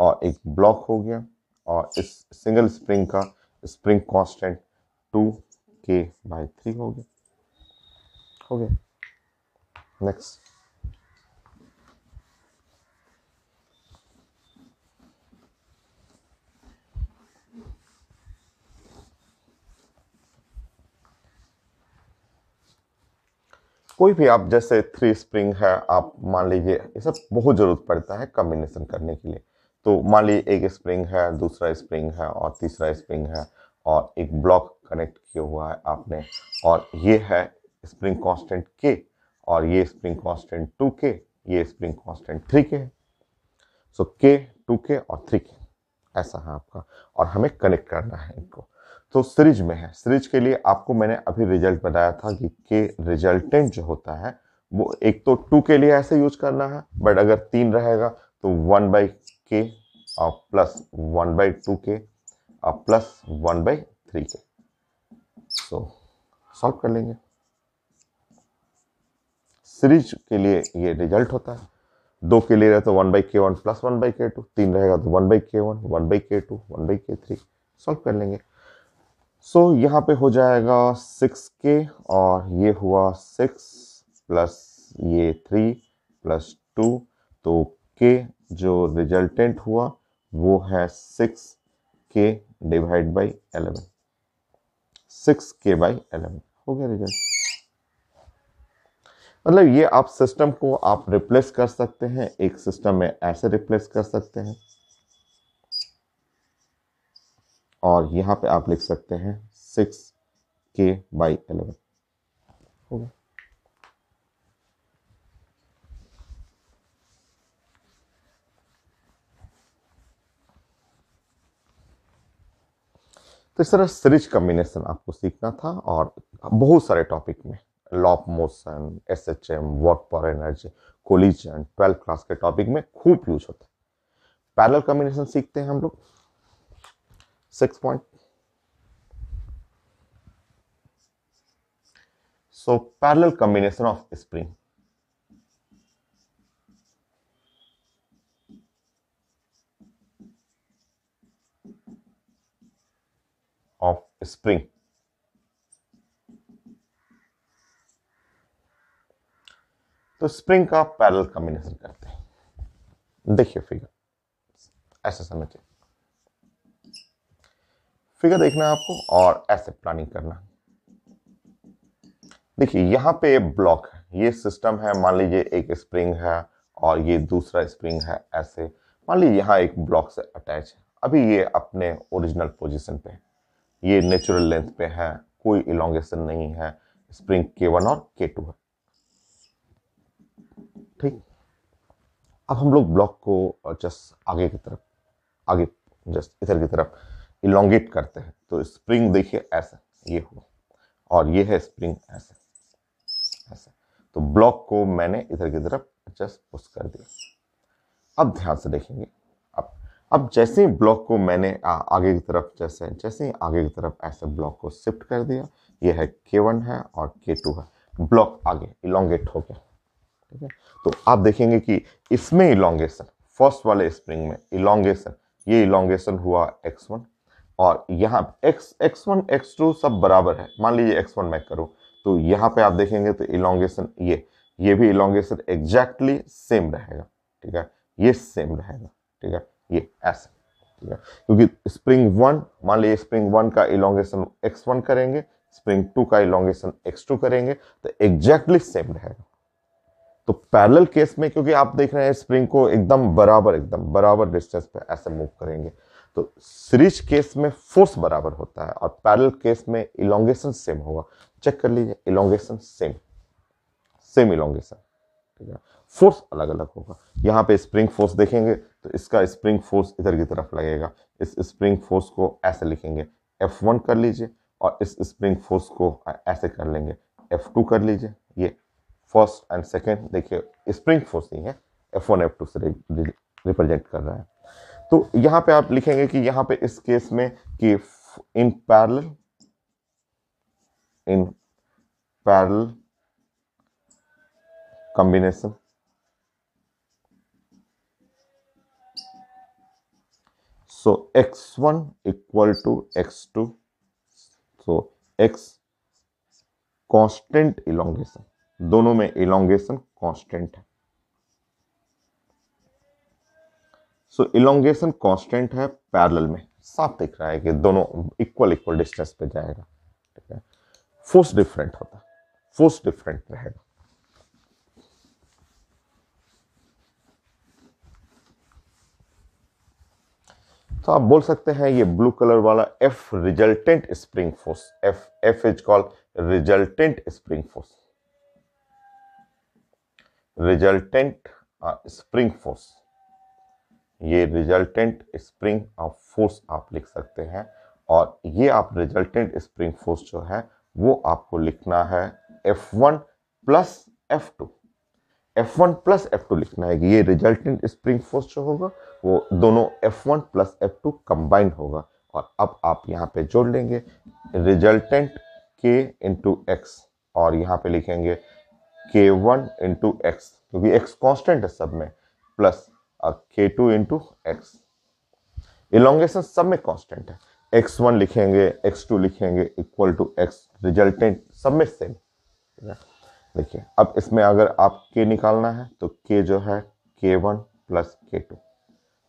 और एक ब्लॉक हो गया और इस सिंगल स्प्रिंग का spring constant two k by three हो गया हो गया नेक्स्ट कोई भी आप जैसे थ्री स्प्रिंग है आप मान लीजिए ये सब बहुत ज़रूरत पड़ता है कम्बिनेशन करने के लिए तो मान ली एक स्प्रिंग है दूसरा स्प्रिंग है और तीसरा स्प्रिंग है और एक ब्लॉक कनेक्ट किया हुआ है आपने और ये है स्प्रिंग कांस्टेंट के और ये स्प्रिंग कांस्टेंट टू के ये स्प्रिंग कांस्टेंट थ्री के सो के टू के और थ्री के ऐसा है आपका और हमें कनेक्ट करना है इनको तो सीरीज में है सीरीज के लिए आपको मैंने अभी रिजल्ट बताया था कि के रिजल्टेंट जो होता है वो एक तो टू के लिए ऐसे यूज करना है बट अगर तीन रहेगा तो वन बाई के और प्लस वन बाई टू के और प्लस वन बाई थ्री के सो सॉल्व कर लेंगे सीरीज के लिए ये रिजल्ट होता है दो के लिए रहे तो one by k one plus one by k two तीन रहेगा तो one by k one one by k two one by k three solve कर लेंगे सो so, यहाँ पे हो जाएगा सिक्स के और ये हुआ सिक्स प्लस ये थ्री प्लस टू तो के जो रिजल्टेंट हुआ वो है six k divide by eleven six k by eleven हो गया रिजल्ट मतलब ये आप सिस्टम को आप रिप्लेस कर सकते हैं एक सिस्टम में ऐसे रिप्लेस कर सकते हैं और यहां पे आप लिख सकते हैं सिक्स के बाई एलेवन तो इस तरह सीरीज कम्बिनेशन आपको सीखना था और बहुत सारे टॉपिक में law motion S H M work पर एनर्जी कोलिजन ट्वेल्थ क्लास के टॉपिक में खूब यूज होता है पैरल कम्बिनेशन सीखते हैं हम लोग six point so parallel combination of spring spring तो स्प्रिंग का पैरल कॉम्बिनेशन करते हैं देखिए फिगर ऐसे समझिए फिगर देखना है आपको और ऐसे प्लानिंग करना देखिए यहां पे ब्लॉक है ये सिस्टम है मान लीजिए एक स्प्रिंग है और ये दूसरा स्प्रिंग है ऐसे मान लीजिए यहां एक ब्लॉक से अटैच है अभी ये अपने ओरिजिनल पोजीशन पे है ये नेचुरल लेंथ पे है कोई इलांगेशन नहीं है स्प्रिंग के वन और के टू है ठीक अब हम लोग ब्लॉक को जस्ट आगे की तरफ आगे जस्ट इधर की तरफ इलोंगेट करते हैं तो स्प्रिंग देखिए ऐसा ये हुआ और ये है स्प्रिंग ऐसा ऐसा तो ब्लॉक को मैंने इधर की तरफ जस्ट पुश कर दिया अब ध्यान से देखेंगे अब जैसे ही ब्लॉक को मैंने आ, आगे की तरफ जैसे जैसे ही आगे की तरफ ऐसे ब्लॉक को शिफ्ट कर दिया यह है के वन है और के टू है ब्लॉक आगे इलोंगेट हो गया ठीक है तो आप देखेंगे कि इसमें इलोंगेशन फर्स्ट वाले स्प्रिंग में इलोंगेशन ये इलोंगेशन हुआ एक्स वन और यहाँ x x one x two सब बराबर है मान लीजिए एक्स वन मैं करूँ तो यहाँ पे आप देखेंगे तो इलोंगेशन ये ये भी इलोंगेशन एग्जैक्टली सेम रहेगा ठीक है ये सेम रहेगा ठीक है ये ऐसे ठीक है क्योंकि स्प्रिंग वन मान लीजिए स्प्रिंग वन का इलोंगेशन एक्स वन करेंगे स्प्रिंग टू का इलोंगेशन एक्स टू करेंगे तो एग्जैक्टली सेम रहेगा तो पैरेलल केस में क्योंकि आप देख रहे हैं स्प्रिंग को एकदम बराबर एकदम बराबर डिस्टेंस पे ऐसे मूव करेंगे तो सीरीज केस में फोर्स बराबर होता है और पैरेलल केस में इलोंगेशन सेम होगा चेक कर लीजिए इलोंगेशन सेम सेम इलोंगेशन ठीक है फोर्स अलग अलग होगा यहाँ पे स्प्रिंग फोर्स देखेंगे तो इसका स्प्रिंग फोर्स इधर की तरफ लगेगा इस स्प्रिंग फोर्स को ऐसे लिखेंगे एफ वन कर लीजिए और इस स्प्रिंग फोर्स को ऐसे कर लेंगे एफ टू कर लीजिए ये फर्स्ट एंड सेकेंड देखिए स्प्रिंग फोर्स ही है एफ वन एफ टू से रिप्रेजेंट कर रहा है तो यहाँ पे आप लिखेंगे कि यहाँ पे इस केस में कि in parallel in parallel combination So x1 equal to x2. So x constant elongation दोनों में इलांगेशन कॉन्स्टेंट है सो इलोंगेशन कॉन्स्टेंट है पैरल में साफ दिख रहा है कि दोनों इक्वल इक्वल डिस्टेंस पे जाएगा ठीक है फोर्स डिफरेंट होता है फोर्स डिफरेंट रहेगा तो आप बोल सकते हैं ये ब्लू कलर वाला F resultant spring force F F is call resultant spring force resultant spring force ये रिजल्टेंट स्प्रिंग ऑफ फोर्स आप लिख सकते हैं और ये आप रिजल्टेंट स्प्रिंग फोर्स जो है वो आपको लिखना है F one plus F two F one plus F two लिखना है ये रिजल्टेंट स्प्रिंग फोर्स जो होगा वो दोनों F one plus F two combined होगा और अब आप यहाँ पे जोड़ लेंगे रिजल्टेंट के इंटू एक्स और यहाँ पे लिखेंगे के वन इंटू एक्स क्योंकि एक्स कॉन्स्टेंट है सब में प्लस और k two into x elongation सब में कॉन्स्टेंट है एक्स वन लिखेंगे एक्स टू लिखेंगे इक्वल टू एक्स रिजल्टेंट सब में सेम देखिए अब इसमें अगर आप के निकालना है तो के जो है k one plus k two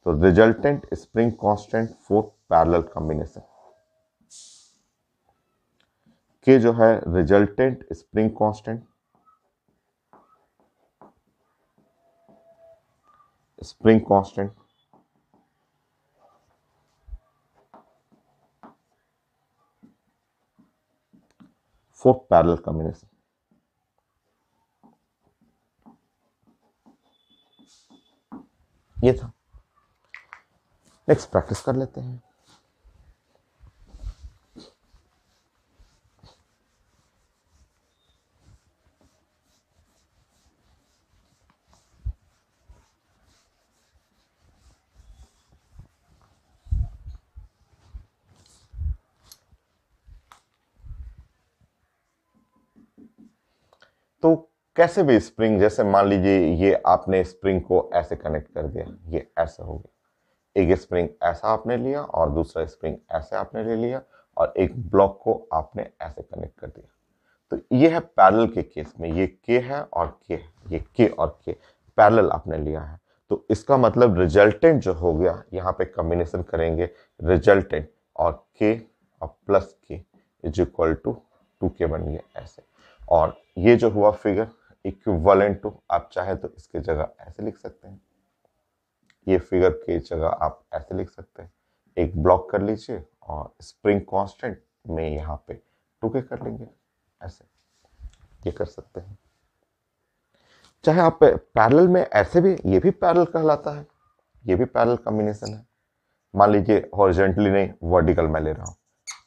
तो resultant spring constant fourth parallel combination के जो है resultant spring constant spring constant fourth parallel combination ये था नेक्स्ट प्रैक्टिस कर लेते हैं तो कैसे भी स्प्रिंग जैसे मान लीजिए ये आपने स्प्रिंग को ऐसे कनेक्ट कर दिया ये ऐसे हो गया एक स्प्रिंग ऐसा आपने लिया और दूसरा स्प्रिंग ऐसे आपने ले लिया और एक ब्लॉक को आपने ऐसे कनेक्ट कर दिया तो ये है पैरल के केस में ये के है और के ये के और के पैरल आपने लिया है तो इसका मतलब रिजल्टेंट जो हो गया यहाँ पे कम्बिनेशन करेंगे रिजल्टेंट और के और प्लस के इज इक्वल टू टू के बन गया ऐसे और ये जो हुआ फिगर इक्वलेंट टू आप चाहे तो इसके जगह ऐसे लिख सकते हैं ये फिगर के जगह आप ऐसे लिख सकते हैं एक ब्लॉक कर लीजिए और स्प्रिंग कांस्टेंट में यहाँ पे टू के कर लेंगे ऐसे ये कर सकते हैं चाहे आप पैरल में ऐसे भी ये भी पैरल कहलाता है ये भी पैरल कॉम्बिनेशन है मान लीजिए हॉरिजेंटली नहीं वर्टिकल मैं ले रहा हूँ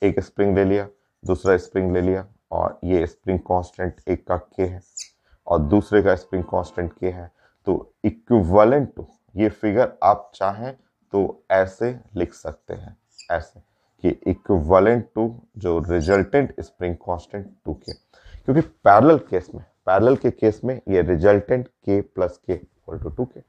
एक स्प्रिंग ले लिया दूसरा स्प्रिंग ले लिया और ये स्प्रिंग कांस्टेंट एक का के है और दूसरे का स्प्रिंग कांस्टेंट के है तो इक्विवेलेंट टू ये फिगर आप चाहें तो ऐसे लिख सकते हैं ऐसे कि इक्विवेलेंट टू जो resultant spring constant two k क्योंकि पैरेलल केस में पैरेलल के केस में ये रिजल्टेंट के प्लस के इक्वल टू टू के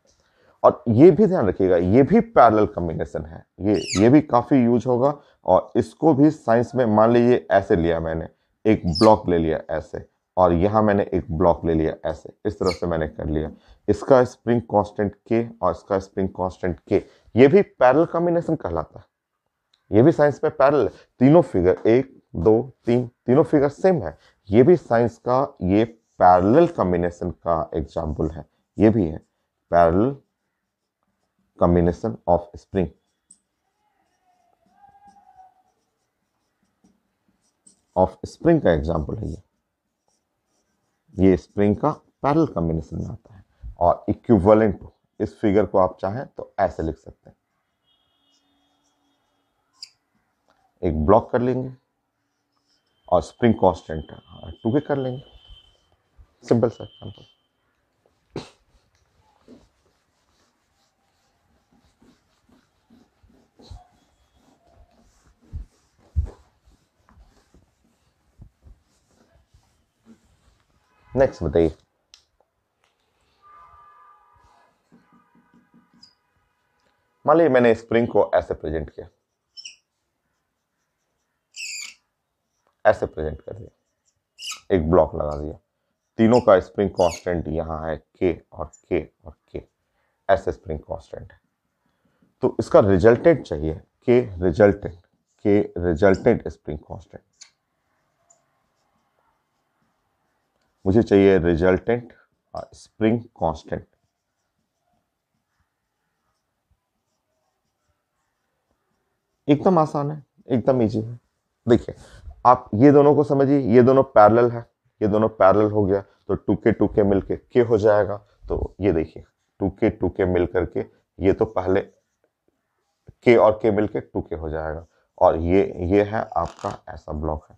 और ये भी ध्यान रखिएगा ये भी पैरेलल कम्बिनेशन है ये ये भी काफ़ी यूज होगा और इसको भी साइंस में मान लीजिए ऐसे लिया मैंने एक ब्लॉक ले लिया ऐसे और यहाँ मैंने एक ब्लॉक ले लिया ऐसे इस तरह से मैंने कर लिया इसका स्प्रिंग कांस्टेंट के और इसका स्प्रिंग कांस्टेंट के ये भी पैरल कॉम्बिनेशन कहलाता है ये भी साइंस में पैरल तीनों फिगर एक दो तीन तीनों फिगर सेम है ये भी साइंस का ये पैरल कॉम्बिनेशन का एग्जाम्पल है ये भी है parallel combination of spring of spring का एग्जाम्पल है ये ये स्प्रिंग का पैरल कम्बिनेशन में आता है और इक्विवेलेंट इस फिगर को आप चाहें तो ऐसे लिख सकते हैं एक ब्लॉक कर लेंगे और स्प्रिंग कांस्टेंट टू के कर लेंगे सिंपल सा एग्जाम्पल नेक्स्ट बताइए मान लीजिए मैंने स्प्रिंग को ऐसे प्रेजेंट किया ऐसे प्रेजेंट कर दिया एक ब्लॉक लगा दिया तीनों का स्प्रिंग कांस्टेंट यहां है के और के और के ऐसे स्प्रिंग कांस्टेंट है तो इसका रिजल्टेंट चाहिए के रिजल्टेंट के रिजल्टेंट स्प्रिंग कांस्टेंट मुझे चाहिए रिजल्टेंट और स्प्रिंग कांस्टेंट एकदम आसान है एकदम इजी है देखिए आप ये दोनों को समझिए ये दोनों पैरेलल है ये दोनों पैरेलल हो गया तो टू के टू के मिल के, के हो जाएगा तो ये देखिए टू के टू के मिल करके ये तो पहले के और के मिल के टू के हो जाएगा और ये ये है आपका ऐसा ब्लॉक है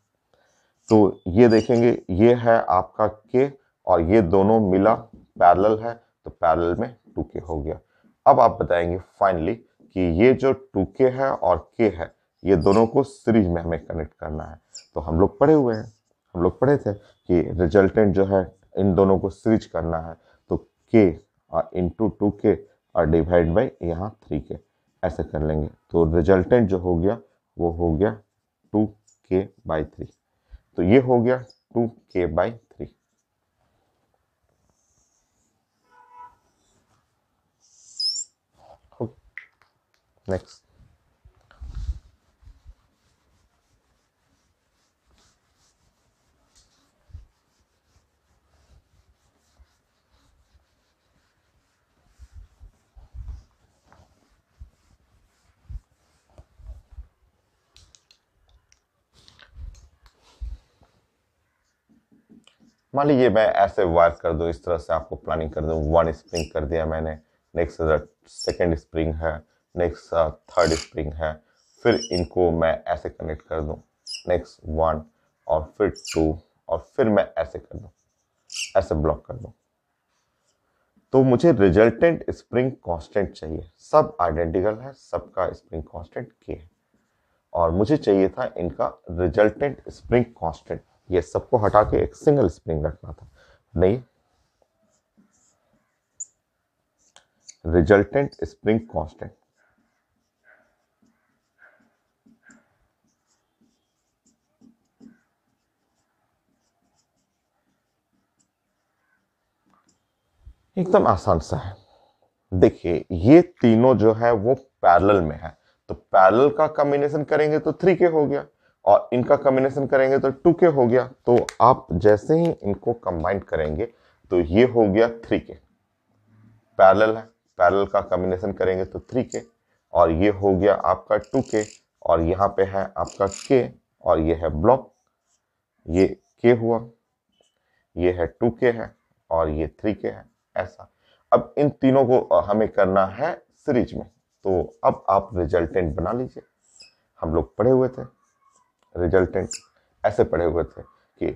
तो ये देखेंगे ये है आपका के और ये दोनों मिला पैरल है तो पैरल में टू के हो गया अब आप बताएंगे फाइनली कि ये जो टू के है और के है ये दोनों को सीरीज में हमें कनेक्ट करना है तो हम लोग पढ़े हुए हैं हम लोग पढ़े थे कि रिजल्टेंट जो है इन दोनों को सीरीज करना है तो के और इन टू के और डिवाइड बाई यहाँ थ्री के ऐसे कर लेंगे तो रिजल्टेंट जो हो गया वो हो गया टू के बाई थ्री तो ये हो गया to k by three next मान लीजिए मैं ऐसे वायर कर दूँ इस तरह से आपको प्लानिंग कर दूँ वन स्प्रिंग कर दिया मैंने नेक्स्ट सेकेंड स्प्रिंग है नेक्स्ट थर्ड स्प्रिंग है फिर इनको मैं ऐसे कनेक्ट कर दूँ नेक्स्ट वन और फिर टू और फिर मैं ऐसे कर दूँ ऐसे ब्लॉक कर दूँ तो मुझे रिजल्टेंट स्प्रिंग कांस्टेंट चाहिए सब आइडेंटिकल है सबका स्प्रिंग कांस्टेंट के है और मुझे चाहिए था इनका रिजल्टेंट स्प्रिंग कांस्टेंट ये सबको हटा के एक सिंगल स्प्रिंग रखना था नहीं रिजल्टेंट स्प्रिंग कांस्टेंट एकदम आसान सा है देखिए ये तीनों जो है वो पैरेलल में है तो पैरेलल का कॉम्बिनेशन करेंगे तो थ्री के हो गया और इनका कम्बिनेशन करेंगे तो टू के हो गया तो आप जैसे ही इनको कंबाइंड करेंगे तो ये हो गया थ्री के पैरल है पैरल का कम्बिनेशन करेंगे तो थ्री के और ये हो गया आपका टू के और यहाँ पे है आपका के और ये है ब्लॉक ये के हुआ ये है टू के है और ये थ्री के है ऐसा अब इन तीनों को हमें करना है सीरीज में तो अब आप रिजल्टेंट बना लीजिए हम लोग पढ़े हुए थे रिजल्टेंट ऐसे पड़े हुए थे कि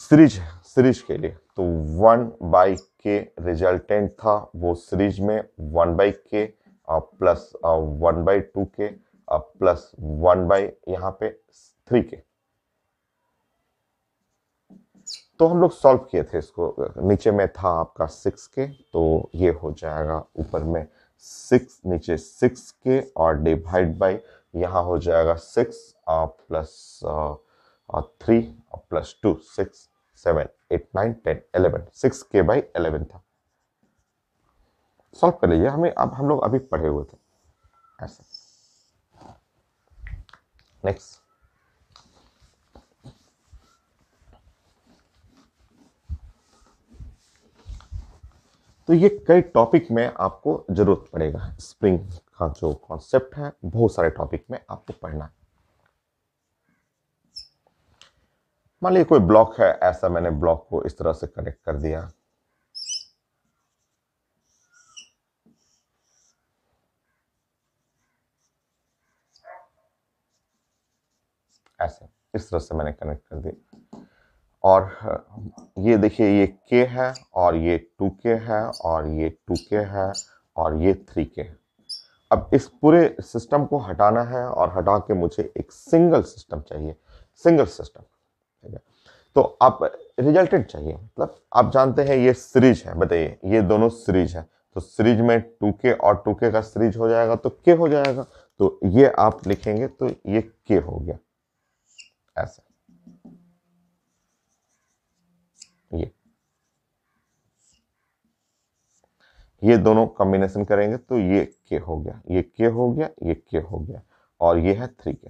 सीरीज सीरीज के लिए तो वन बाई के रिजल्टेंट था वो सीरीज में one by k plus one by two k plus one by यहाँ पे थ्री के तो हम लोग सॉल्व किए थे इसको नीचे में था आपका सिक्स के तो ये हो जाएगा ऊपर में सिक्स नीचे सिक्स के और डिवाइड बाई यहाँ हो जाएगा six plus 3 uh, plus 2 6 7 8 9 10 11 six k by eleven था सॉल्व कर लीजिए हमें अब हम लोग अभी पढ़े हुए थे ऐसे नेक्स्ट तो ये कई टॉपिक में आपको जरूरत पड़ेगा स्प्रिंग का जो कॉन्सेप्ट है बहुत सारे टॉपिक में आपको पढ़ना है मान लीजिए कोई ब्लॉक है ऐसा मैंने ब्लॉक को इस तरह से कनेक्ट कर दिया ऐसे इस तरह से मैंने कनेक्ट कर दिया और ये देखिए ये के है और ये टू के है और ये टू के है और ये थ्री के है अब इस पूरे सिस्टम को हटाना है और हटा के मुझे एक सिंगल सिस्टम चाहिए सिंगल सिस्टम ठीक है तो आप रिजल्टेंट चाहिए मतलब आप जानते हैं ये सीरीज है बताइए ये दोनों सीरीज है तो सीरीज में टू के और टू के का सीरीज हो जाएगा तो के हो जाएगा तो ये आप लिखेंगे तो ये के हो गया ऐसा ये ये दोनों कॉम्बिनेशन करेंगे तो ये के हो गया ये के हो गया ये के हो गया और ये है थ्री के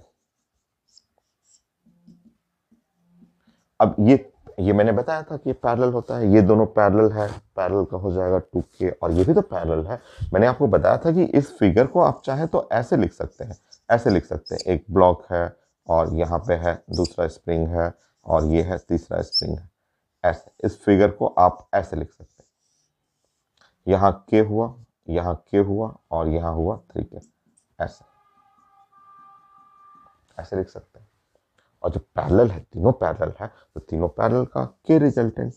अब ये ये मैंने बताया था कि पैरल होता है ये दोनों पैरल है पैरल का हो जाएगा टू के और ये भी तो पैरल है मैंने आपको बताया था कि इस फिगर को आप चाहे तो ऐसे लिख सकते हैं ऐसे लिख सकते हैं एक ब्लॉक है और यहाँ पे है दूसरा स्प्रिंग है और ये है तीसरा स्प्रिंग है ऐसे इस फिगर को आप ऐसे लिख सकते हैं यहाँ के हुआ यहाँ के हुआ और यहाँ हुआ थ्री के ऐसे ऐसे लिख सकते हैं और जो पैरल है तीनों पैरल है तो तीनों पैरल का के रिजल्टेंट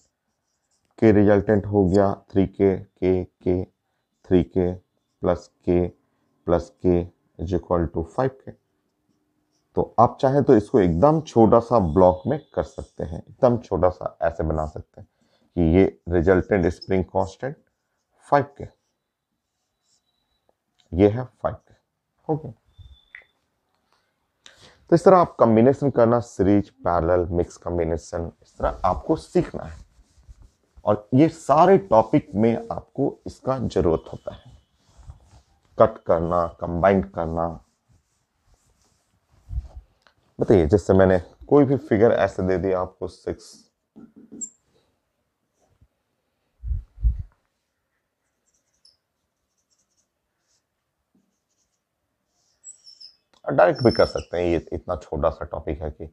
के रिजल्टेंट हो गया थ्री के के के थ्री के प्लस के प्लस के इज इक्वल टू फाइव के तो आप चाहें तो इसको एकदम छोटा सा ब्लॉक में कर सकते हैं एकदम छोटा सा ऐसे बना सकते हैं कि ये रिजल्टेंट स्प्रिंग कांस्टेंट फाइव के ये है फाइव के ओके तो इस तरह आप कॉम्बिनेशन करना सीरीज पैरेलल मिक्स कॉम्बिनेशन इस तरह आपको सीखना है और ये सारे टॉपिक में आपको इसका जरूरत होता है कट करना कंबाइंड करना बताइए जैसे मैंने कोई भी फिगर ऐसे दे दिया आपको सिक्स डायरेक्ट भी कर सकते हैं ये इतना छोटा सा टॉपिक है कि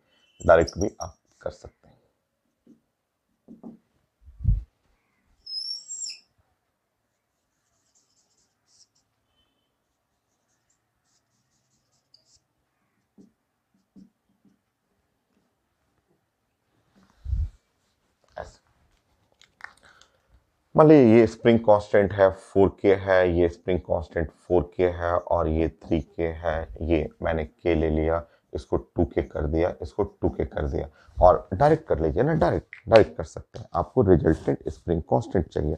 डायरेक्ट भी आप कर सकते हैं मान मतलब लीजिए ये स्प्रिंग कांस्टेंट है फोर के है ये स्प्रिंग कांस्टेंट फोर के है और ये थ्री के है ये मैंने के ले लिया इसको टू के कर दिया इसको टू के कर दिया और डायरेक्ट कर लीजिए ना डायरेक्ट डायरेक्ट कर सकते हैं आपको रिजल्टेंट स्प्रिंग कांस्टेंट चाहिए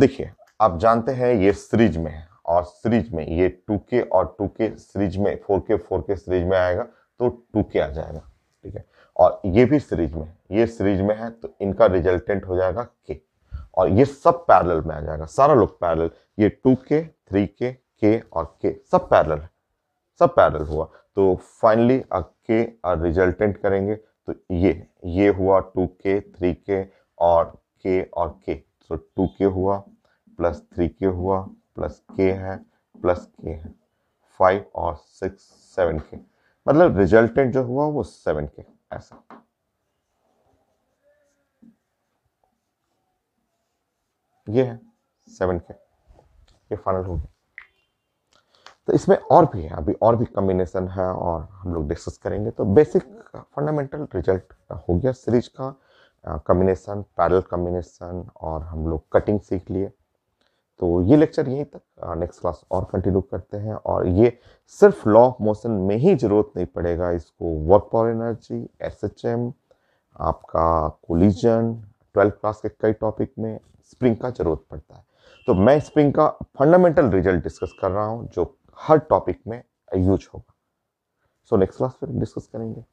देखिए आप जानते हैं ये सीरीज में है और सीरीज में ये टू के और टू के सीरीज में फोर के फोर के सीरीज में आएगा तो टू के आ जाएगा ठीक है और ये भी सीरीज में ये सीरीज में है तो इनका रिजल्टेंट हो जाएगा के और ये सब पैरेलल में आ जाएगा सारा लुक पैरेलल ये two k three k k और के सब पैरेलल है सब पैरेलल हुआ तो फाइनली अब के और रिजल्टेंट करेंगे तो ये ये हुआ टू के थ्री के और के और के तो टू के हुआ प्लस थ्री के हुआ प्लस के है प्लस के है फाइव और सिक्स सेवन के मतलब रिजल्टेंट जो हुआ वो सेवन के ऐसा ये है सेवन के ये फाइनल हो गया तो इसमें और भी है अभी और भी कम्बिनेशन है और हम लोग डिस्कस करेंगे तो बेसिक फंडामेंटल रिजल्ट हो गया सीरीज का कम्बिनेशन पैरल कम्बिनेशन और हम लोग कटिंग सीख लिए तो ये लेक्चर यहीं तक नेक्स्ट क्लास और कंटिन्यू करते हैं और ये सिर्फ लॉ ऑफ मोशन में ही जरूरत नहीं पड़ेगा इसको वर्क पावर एनर्जी एस आपका कोलिजन ट्वेल्थ क्लास के कई टॉपिक में स्प्रिंग का जरूरत पड़ता है तो मैं स्प्रिंग का फंडामेंटल रिजल्ट डिस्कस कर रहा हूँ जो हर टॉपिक में यूज होगा सो नेक्स्ट क्लास फिर डिस्कस करेंगे